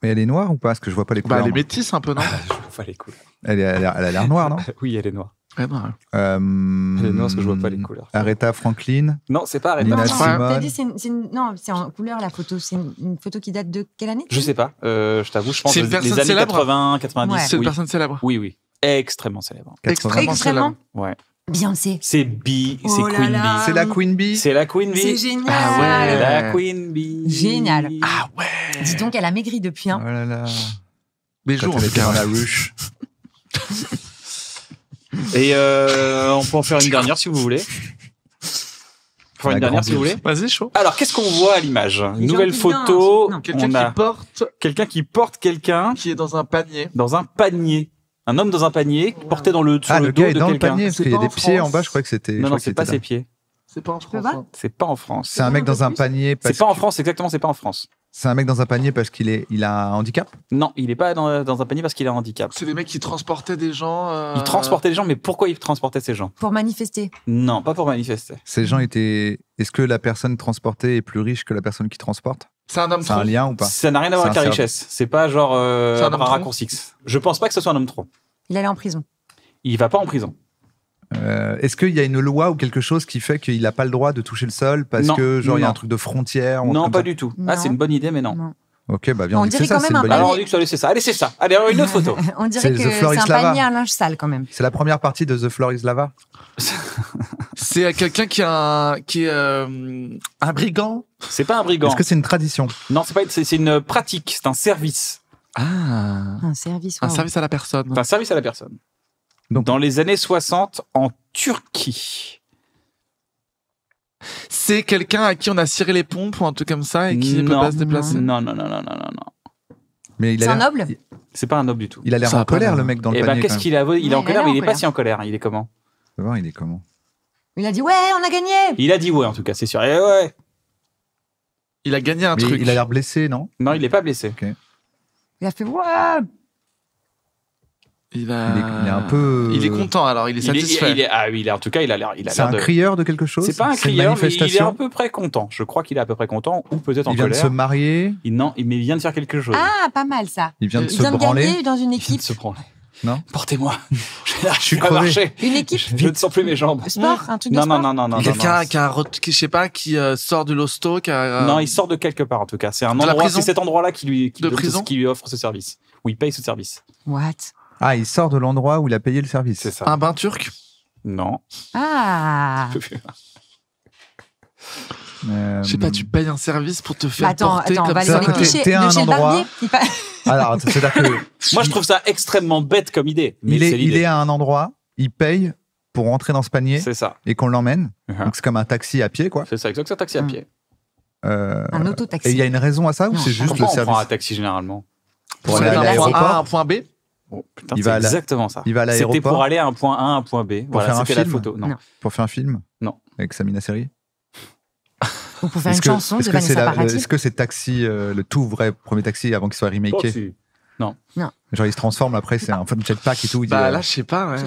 Mais elle est noire ou pas Parce que je vois pas les bah, couleurs. elle est métisse un peu, non ah, Je vois pas les couleurs. Elle, a, l'air noire, non Oui, elle est noire. Euh, elle est noire parce que je vois pas les couleurs. Aretha Franklin Non, c'est pas Aretha Franklin. Dit, c'est non, c'est en couleur la photo. C'est une, photo qui date de quelle année Je ne sais pas. Euh, je t'avoue, je pense que c'est une les personne années célèbre. 80, 90. C'est une personne célèbre Oui, oui. Extrêmement célèbre. Extrêmement, célèbre. Ouais. Bien C'est B, oh c'est Queen Bee. C'est la Queen Bee. C'est la Queen Bee. C'est génial. Ah, ah ouais, la Queen Bee. Génial. Ah ouais. Dis donc, elle a maigri depuis. Hein. Oh là là. Mais jours, on est la ruche. Et euh, on peut en faire une dernière si vous voulez. faire une dernière, si vous voulez. Vas-y, chaud. Alors, qu'est-ce qu'on voit à l'image Nouvelle photo. Quelqu'un qui porte. Quelqu'un qui porte quelqu'un. Qui est dans un panier. Dans un panier. Un homme dans un panier porté dans le, sur ah, le, gars est dans le panier parce qu'il y a des pieds en bas. Je crois que c'était. Non, non, c'est pas ses pieds. C'est pas en France. Hein. C'est pas en France. C'est un mec dans un panier. C'est pas en France, exactement. C'est pas en France. C'est un mec dans un panier parce qu'il est, il a un handicap Non, il n'est pas dans, un panier parce qu'il a un handicap. C'est des mecs qui transportaient des gens. Euh, ils transportaient des gens, mais pourquoi ils transportaient ces gens Pour manifester. Non, pas pour manifester. Ces gens étaient. Est-ce que la personne transportée est plus riche que la personne qui transporte c'est un homme C'est un lien ou pas Ça n'a rien à voir avec la richesse. C'est pas genre euh, un raccourci. Je pense pas que ce soit un homme trop. Il allait en prison. Il va pas en prison. Euh, est-ce qu'il y a une loi ou quelque chose qui fait qu'il n'a pas le droit de toucher le sol parce qu'il que genre il y a un truc de frontière Non, pas du tout. Ah, c'est une bonne idée, mais non. Ok, bah bien. On, dirait quand ça, même un Alors on que ça, allez, c'est ça. Allez, c'est ça. Allez, une autre photo. on dirait que c'est un panier à linge sale quand même. C'est la première partie de The Floor Lava. c'est quelqu'un qui a qui est euh, un brigand. C'est pas un brigand. Est-ce que c'est une tradition Non, c'est pas. C'est une pratique. C'est un service. Ah. Un service. Un service à la personne. Un service à la personne. Donc dans les années 60 en Turquie. C'est quelqu'un à qui on a ciré les pompes ou un truc comme ça et qui ne peut pas se déplacer Non, non, non, non, non, non. Mais il C'est un noble C'est pas un noble du tout. Il a l'air en colère, le mec dans le eh ben, panier. qu'est-ce qu'il a Il est en colère, mais il est pas si en colère. Il est comment il est comment Il a dit ouais, on a gagné Il a dit ouais, en tout cas, c'est sûr. Eh ouais Il a gagné un truc. Il a l'air blessé, non Non, il n'est pas blessé. Il a fait ouais il, est, un peu. Il est content alors, il est satisfait. Il est, ah oui, en tout cas, il a l'air. C'est un crieur de quelque chose. C'est pas un crieur, mais il est à peu près content. Je crois qu'il est à peu près content, ou peut-être en colère. Il vient de se marier. non, mais il vient de faire quelque chose. Ah, pas mal ça. Il vient de, euh, se, vient branler. Gagner dans une équipe. Il vient de se branler. Non Portez-moi. je suis pas marché Une équipe. Je ne sens plus mes jambes. Sport, un truc de non, sport. non, non, non, non. Quelqu'un qui je sais pas, qui euh, sort du l'hosto, qui euh, Non, il sort de quelque part en tout cas. C'est cet endroit-là qui lui offre ce service. Où il paye ce service. What ah, il sort de l'endroit où il a payé le service. C'est ça. Un bain turc Non. Ah euh, Je sais pas, tu payes un service pour te faire attends, porter comme un endroit. Alors, cest à Moi, je trouve ça extrêmement bête comme idée. Mais il est, à un endroit, il paye pour rentrer dans ce panier ça. et qu'on l'emmène. Uh-huh. Donc c'est comme un taxi à pied, quoi. C'est ça, exactement C'est un taxi à hum. pied. Euh, un et il y a une raison à ça ou c'est juste le Pourquoi on prend un taxi généralement Pour aller à point A un point B il exactement ça. Il va à l'aéroport. C'était pour aller à un point A, à un point B. Pour voilà, un la photo. Non. Pour faire un film Non. Avec Samina Seri Ou pour faire une chanson de Vanessa Paradis Est-ce que c'est Taxi, euh, le tout vrai premier Taxi avant qu'il soit remaké non. Genre, il se transforme après, c'est un fun jetpack et tout. Il bah, euh, là, je sais pas. Ouais.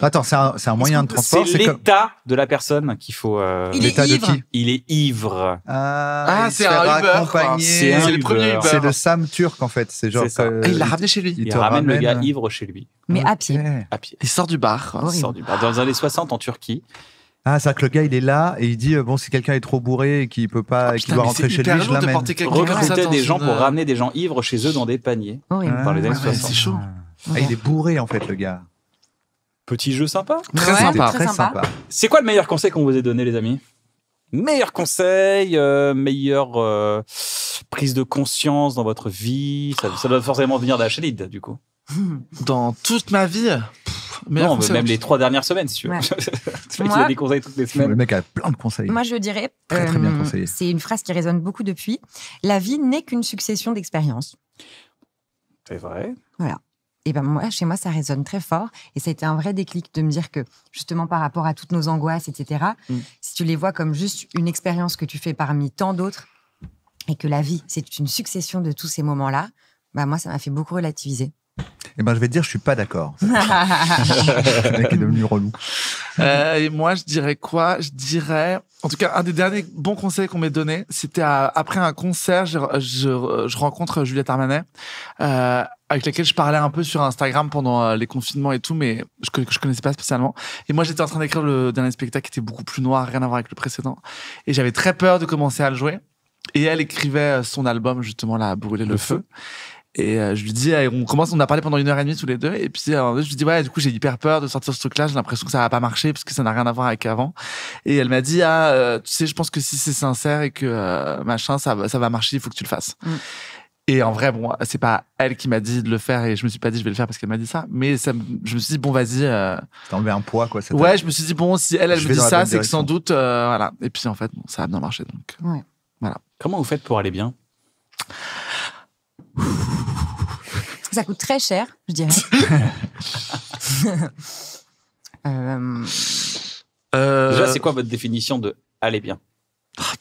Attends, c'est un, moyen de transport. C'est l'état de la personne qu'il faut. Euh, l'état de qui Il est ivre. Ah, ah c'est un Uber. C'est le premier C'est le Sam turc, en fait. C'est genre. Ah, il l'a ramené chez lui. Il, ramène, le gars euh, ivre chez lui. Mais à pied. À pied. Il sort du bar. Il sort du bar. Dans les années 60, en Turquie. Ah, cest que le gars, il est là et il dit euh, bon, si quelqu'un est trop bourré et qu'il peut pas, ah, qu'il doit rentrer chez lui, je l'amène. Recruter des gens pour euh, ramener des gens ivres chez eux dans des paniers. Oui, C'est chaud. Ah, il est bourré en fait, le gars. Petit jeu sympa. Très sympa. Très sympa. C'est quoi le meilleur conseil qu'on vous ait donné, les amis Meilleur conseil, euh, meilleure prise de conscience dans votre vie. Ça, doit forcément venir d'Achélide, du coup. dans toute ma vie. même les trois dernières semaines, si tu veux. des conseils toutes les semaines. Le mec a plein de conseils. Moi, je dirais, euh, c'est une phrase qui résonne beaucoup depuis. La vie n'est qu'une succession d'expériences. C'est vrai. Voilà et ben moi, chez moi, ça résonne très fort. Et ça a été un vrai déclic de me dire que, justement, par rapport à toutes nos angoisses, etc., mm. si tu les vois comme juste une expérience que tu fais parmi tant d'autres, et que la vie, c'est une succession de tous ces moments-là, bah moi, ça m'a fait beaucoup relativiser. Eh ben, je vais te dire, je suis pas d'accord. le mec est devenu relou. Euh, et moi, je dirais quoi Je dirais, en tout cas, un des derniers bons conseils qu'on m'ait donné, c'était après un concert, je, je, je rencontre Juliette Armanet. Euh, avec laquelle je parlais un peu sur Instagram pendant euh, les confinements et tout, mais je, je connaissais pas spécialement. Et moi, j'étais en train d'écrire le dernier spectacle qui était beaucoup plus noir, rien à voir avec le précédent. Et j'avais très peur de commencer à le jouer. Et elle écrivait euh, son album, justement, là, Brûler le, feu. Et euh, je lui dis, euh, on commence, on a parlé pendant une heure et demie tous les deux. Et puis euh, je lui dis, ouais, du coup j'ai hyper peur de sortir ce truc-là. J'ai l'impression que ça va pas marcher parce que ça n'a rien à voir avec avant. Et elle m'a dit, ah, tu sais, je pense que si c'est sincère et que machin, ça, ça va marcher, il faut que tu le fasses. Mm. Et en vrai, bon, c'est pas elle qui m'a dit de le faire et je me suis pas dit je vais le faire parce qu'elle m'a dit ça. Mais ça, je me suis dit bon, vas-y. Euh... T'as enlevé un poids quoi. ouais, je me suis dit bon, si elle, elle me dit ça, c'est que sans doute, voilà. Et puis en fait, ça a bien marché donc. Voilà. Comment vous faites pour aller bien ça coûte très cher, je dirais. Euh, euh, Déjà, c'est quoi votre définition de aller bien ah,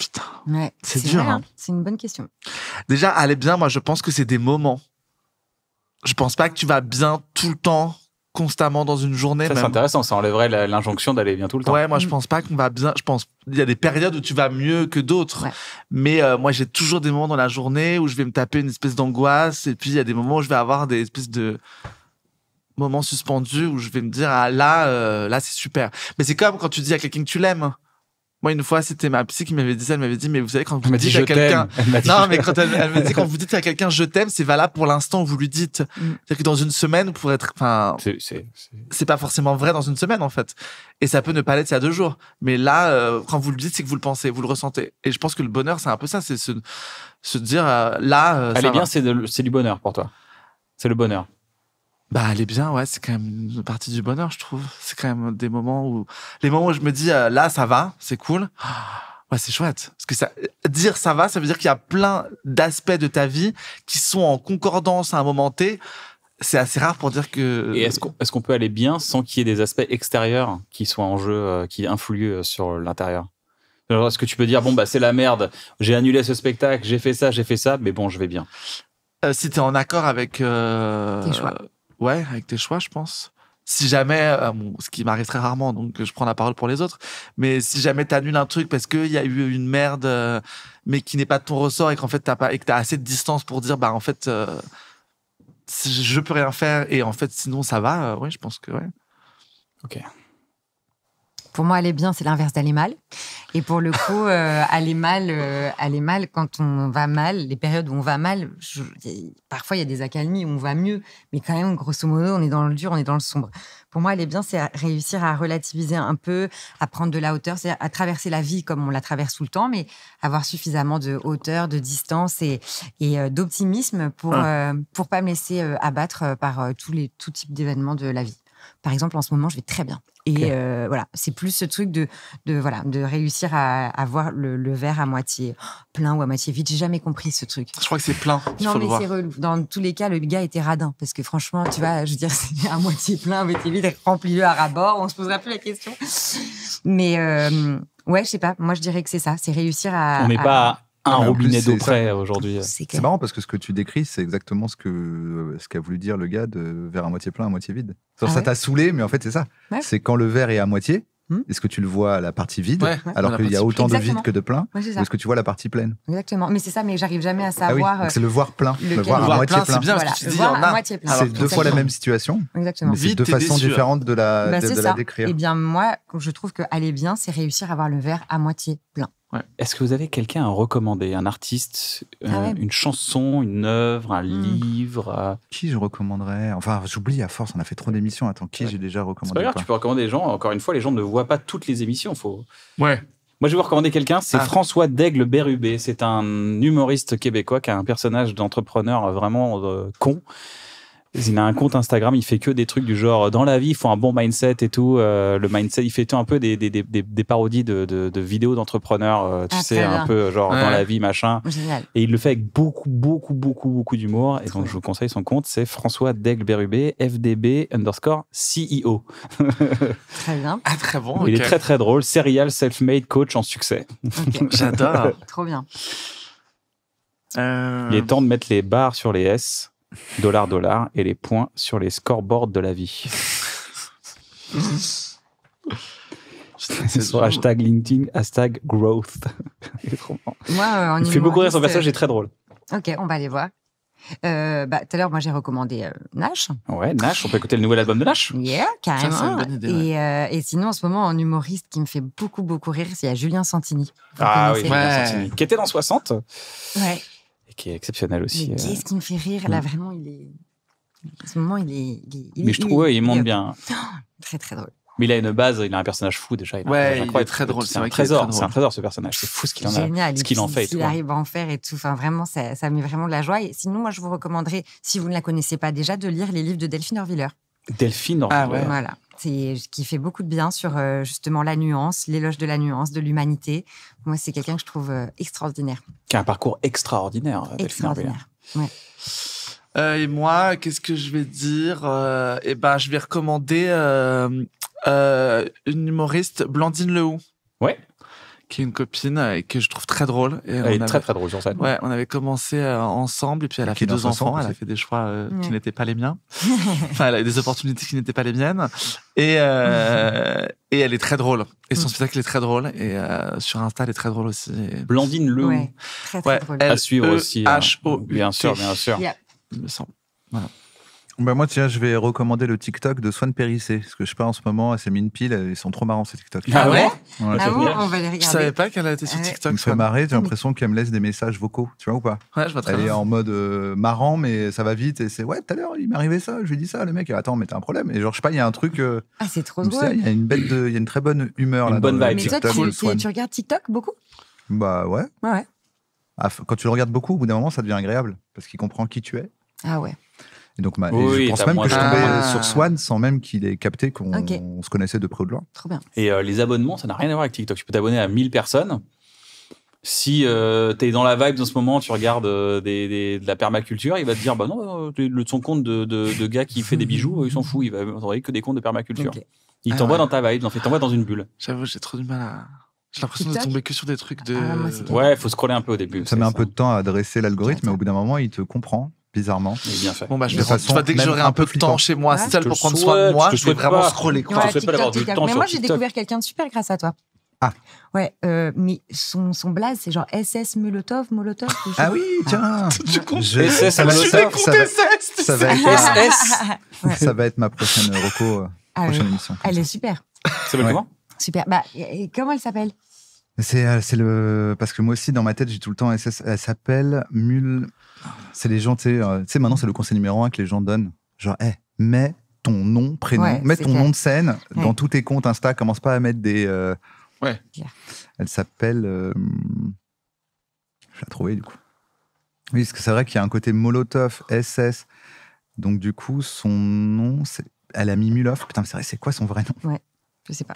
c'est dur. Hein. Hein. C'est une bonne question. Déjà, aller bien, moi, je pense que c'est des moments. Je pense pas que tu vas bien tout le temps constamment dans une journée. Ça, c'est intéressant, ça enlèverait l'injonction d'aller bien tout le temps. Ouais, moi, je mm. pense pas qu'on va bien. Je pense il y a des périodes où tu vas mieux que d'autres. Mais euh, moi, j'ai toujours des moments dans la journée où je vais me taper une espèce d'angoisse. Et puis, il y a des moments où je vais avoir des espèces de moments suspendus où je vais me dire, ah là, euh, là, c'est super. Mais c'est comme quand tu dis à quelqu'un que tu l'aimes. Moi, une fois, c'était ma psy qui m'avait dit ça. Elle m'avait dit, mais vous savez, quand vous dites à quelqu'un. Non, mais quand elle, me dit, quand vous dites à quelqu'un je t'aime, c'est valable pour l'instant où vous lui dites. Mm. C'est-à-dire que dans une semaine, pour être. Enfin. C'est pas forcément vrai dans une semaine, en fait. Et ça peut ne pas l'être il y deux jours. Mais là, euh, quand vous le dites, c'est que vous le pensez, vous le ressentez. Et je pense que le bonheur, c'est un peu ça. C'est se, se dire, euh, là. Euh, Allez ça bien, c'est du bonheur pour toi. C'est le bonheur. Bah, elle bien, ouais, c'est quand même une partie du bonheur, je trouve. C'est quand même des moments où, les moments où je me dis, euh, là, ça va, c'est cool. Ouais, c'est chouette. Parce que ça, dire ça va, ça veut dire qu'il y a plein d'aspects de ta vie qui sont en concordance à un moment T. C'est assez rare pour dire que. Et est-ce qu'on peut aller bien sans qu'il y ait des aspects extérieurs qui soient en jeu, euh, qui influent euh, sur l'intérieur Est-ce que tu peux dire, bon, bah, c'est la merde, j'ai annulé ce spectacle, j'ai fait ça, j'ai fait ça, mais bon, je vais bien Si tu es en accord avec. Ouais, avec tes choix, je pense. Si jamais, euh, ce qui m'arrive très rarement, donc je prends la parole pour les autres, mais si jamais tu annules un truc parce qu'il y a eu une merde, euh, mais qui n'est pas de ton ressort et qu'en fait as pas, et que assez de distance pour dire, bah en fait, euh, je peux rien faire et en fait sinon ça va, Oui, je pense que ouais. Ok. Pour moi, aller bien, c'est l'inverse d'aller mal. Et pour le coup, euh, aller mal, euh, aller mal quand on va mal, les périodes où on va mal, parfois il y a des accalmies où on va mieux, mais quand même, grosso modo, on est dans le dur, on est dans le sombre. Pour moi, aller bien, c'est réussir à relativiser un peu, à prendre de la hauteur, c'est à traverser la vie comme on la traverse tout le temps, mais avoir suffisamment de hauteur, de distance et, euh, d'optimisme pour ne ah. pour pas me laisser abattre par tous les tout types d'événements de la vie. Par exemple, en ce moment, je vais très bien. Et euh, voilà, c'est plus ce truc de, de, voilà, de réussir à avoir le, verre à moitié plein ou à moitié vide. J'ai jamais compris ce truc. Je crois que c'est plein. Non, mais c'est relou. Dans tous les cas, le gars était radin. Parce que franchement, tu vois, je veux dire, c'est à moitié plein, mais moitié vide, rempli le à rabord, on se posera plus la question. Mais euh, ouais, je sais pas. Moi, je dirais que c'est ça. C'est réussir à. On n'est pas un ah, robinet d'eau près aujourd'hui. C'est marrant parce que ce que tu décris, c'est exactement ce que ce qu'a voulu dire le gars de verre à moitié plein, à moitié vide. Ah ça t'a saoulé, mais en fait, c'est ça. C'est quand le verre est à moitié, hmm. est-ce que tu le vois à la partie vide, alors qu'il y a autant de vide que de plein Est-ce que tu vois la partie pleine Exactement. Mais c'est ça, mais j'arrive jamais à ah savoir. Euh, c'est le voir plein. Le, voir à moitié plein. C'est bien C'est deux fois la même situation. Exactement. C'est deux façons différentes de la bah, décrire. Eh bien, moi, je trouve que aller bien, c'est réussir à avoir le verre à moitié plein. Est-ce que vous avez quelqu'un à recommander Un artiste, ah euh, une chanson, une œuvre, un hmm. livre Qui je recommanderais Enfin, j'oublie à force, on a fait trop d'émissions. Attends, qui j'ai déjà recommandé C'est pas tu peux recommander des gens. Encore une fois, les gens ne voient pas toutes les émissions. Faut... Ouais. Moi, je vais vous recommander quelqu'un, c'est ah. François Daigle Bérubé. C'est un humoriste québécois qui a un personnage d'entrepreneur vraiment euh, con il a un compte Instagram, il fait que des trucs du genre dans la vie, il faut un bon mindset et tout. Euh, le mindset, il fait tout un peu des, parodies de, vidéos d'entrepreneurs, euh, tu ah, sais, un peu genre dans la vie, machin. Et il le fait avec beaucoup, beaucoup, beaucoup, beaucoup d'humour. Et donc, je vous conseille son compte, c'est François degle Berubé, FDB underscore CEO. très bien. Ah, très bon. Il est très, très drôle. Serial self-made coach en succès. J'adore. Trop bien. Euh, il est temps de mettre les barres sur les S dollar, dollar, et les points sur les scoreboards de la vie. C'est sur hashtag LinkedIn, hashtag growth. Euh, il, fait beaucoup rire son personnage, euh, est très drôle. Ok, on va aller voir. Euh, bah, tout à l'heure, moi, j'ai recommandé Nash. Ouais, Nash. On peut écouter le nouvel album de Nash. Yeah, carrément. et, sinon, en ce moment, un humoriste qui me fait beaucoup, beaucoup rire, c'est Julien Santini. ah oui, Julien Santini. Qui était dans 60. Ouais qui est exceptionnel aussi. Qu'est-ce euh. qui me fait rire là vraiment il est. En ce moment, il est. mais je trouve, il, il monte bien. très, très drôle. Mais il a une base, il a un personnage fou déjà. Il ouais, il est très drôle. C'est un trésor, c'est un trésor ce personnage. C'est fou ce qu'il en a, ce qu'il en fait. Il arrive à en faire et tout. Enfin, vraiment, ça, ça met vraiment de la joie. Et sinon, moi, je vous recommanderais, si vous ne la connaissez pas déjà, de lire les livres de Delphine Orviller. Delphine Orviller. Ah Voilà. C'est qui fait beaucoup de bien sur euh, justement la nuance, l'éloge de la nuance, de l'humanité. Moi, c'est quelqu'un que je trouve euh, extraordinaire. Qui a un parcours extraordinaire, euh, Extraordinaire. et moi, qu'est-ce que je vais dire euh, Eh ben, je vais recommander une humoriste, Blandine Lehou. Ouais qui est une copine euh, et que je trouve très drôle. Et elle on est avait... très très drôle sur scène. Ouais, on avait commencé euh, ensemble et puis elle a fait deux enfants, elle a fait des choix euh, qui n'étaient pas les miens, enfin elle a eu des opportunités qui n'étaient pas les miennes et et elle est très drôle et son mm. spectacle est très drôle et sur Insta elle est très drôle aussi. Blandine Le. Ouais, très, très drôle. à suivre aussi. Hein. E H O Bien sûr, bien sûr. me Voilà. Bah, moi, tiens, je vais recommander le TikTok de Swan Périssé. Parce que je sais pas, en ce moment, elle s'est mis une pile. Ils sont trop marrants, ces TikTok. Ah ouais, ah ah ouais on va les regarder. Je savais pas qu'elle était sur TikTok. Je me fait marrer. J'ai l'impression qu'elle me laisse des messages vocaux. Tu vois ou pas Ouais, je vois très Elle est en mode euh, marrant, mais ça va vite. Et c'est ouais, tout à l'heure, il m'est arrivé ça. Je lui ai dit ça. Le mec, attends, mais t'as un problème. Et genre, je sais pas, il y a un truc. Euh, ah, c'est trop beau. Il y a une il y a une très bonne humeur. Une là, bonne tu, regardes TikTok beaucoup Bah ouais. Ouais, ah, Quand tu le regardes beaucoup, au bout d'un moment, ça devient agréable. Parce qu'il comprend qui tu es. Ah ouais. Et donc, je pense même que je tombais tombé sur Swan sans même qu'il ait capté qu'on se connaissait de près ou de loin. Et euh, les abonnements, ça n'a rien à voir avec TikTok. Tu peux t'abonner à 1000 personnes. Si euh, tu es dans la vibe en ce moment, tu regardes euh, des, de la permaculture, il va te dire bah non, euh, le, son compte de, gars qui fait des bijoux, il s'en fout, il va t'envoyer que des comptes de permaculture. Il ah t'envoie dans ta vibe, il t'envoie dans une bulle. J'avoue, j'ai trop du mal à. J'ai l'impression de tomber que sur des trucs de. Ah, ouais, ouais, faut scroller un peu au début. Ça met un peu de temps à adresser l'algorithme, mais au bout d'un moment, il te comprend bizarrement. bien fait. Bon, bah, je vais façon, dès que j'aurai un, peu de temps chez moi, ouais. seul pour prendre soin de moi, je, vais vraiment scroller. Quoi. Ah, mais moi, j'ai découvert quelqu'un de super grâce à toi. Ah. Ouais, euh, mais son, son blaze, c'est genre SS Molotov, Molotov. Ah oui, tiens. Ah. Tu comptes SS Molotov. Ça va être Ça va être ma prochaine euh, reco, euh, ah prochaine émission. Elle est super. Ça va comment Super. Bah, comment elle s'appelle euh, c'est le parce que moi aussi dans ma tête j'ai tout le temps SS. Elle s'appelle Mule. C'est les gens, euh, tu sais, maintenant, c'est le conseil numéro un que les gens donnent. Genre, mets ton nom, prénom, mets ton nom de scène dans tous tes comptes Insta. Commence pas à mettre des. Euh, ouais. Elle s'appelle. Euh, je l'ai trouvée, du coup. Oui, parce que c'est vrai qu'il y a un côté Molotov, SS. Donc, du coup, son nom, c'est. Elle a mis putain Putain, c'est vrai, c'est quoi son vrai nom Ouais, je sais pas.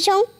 凶！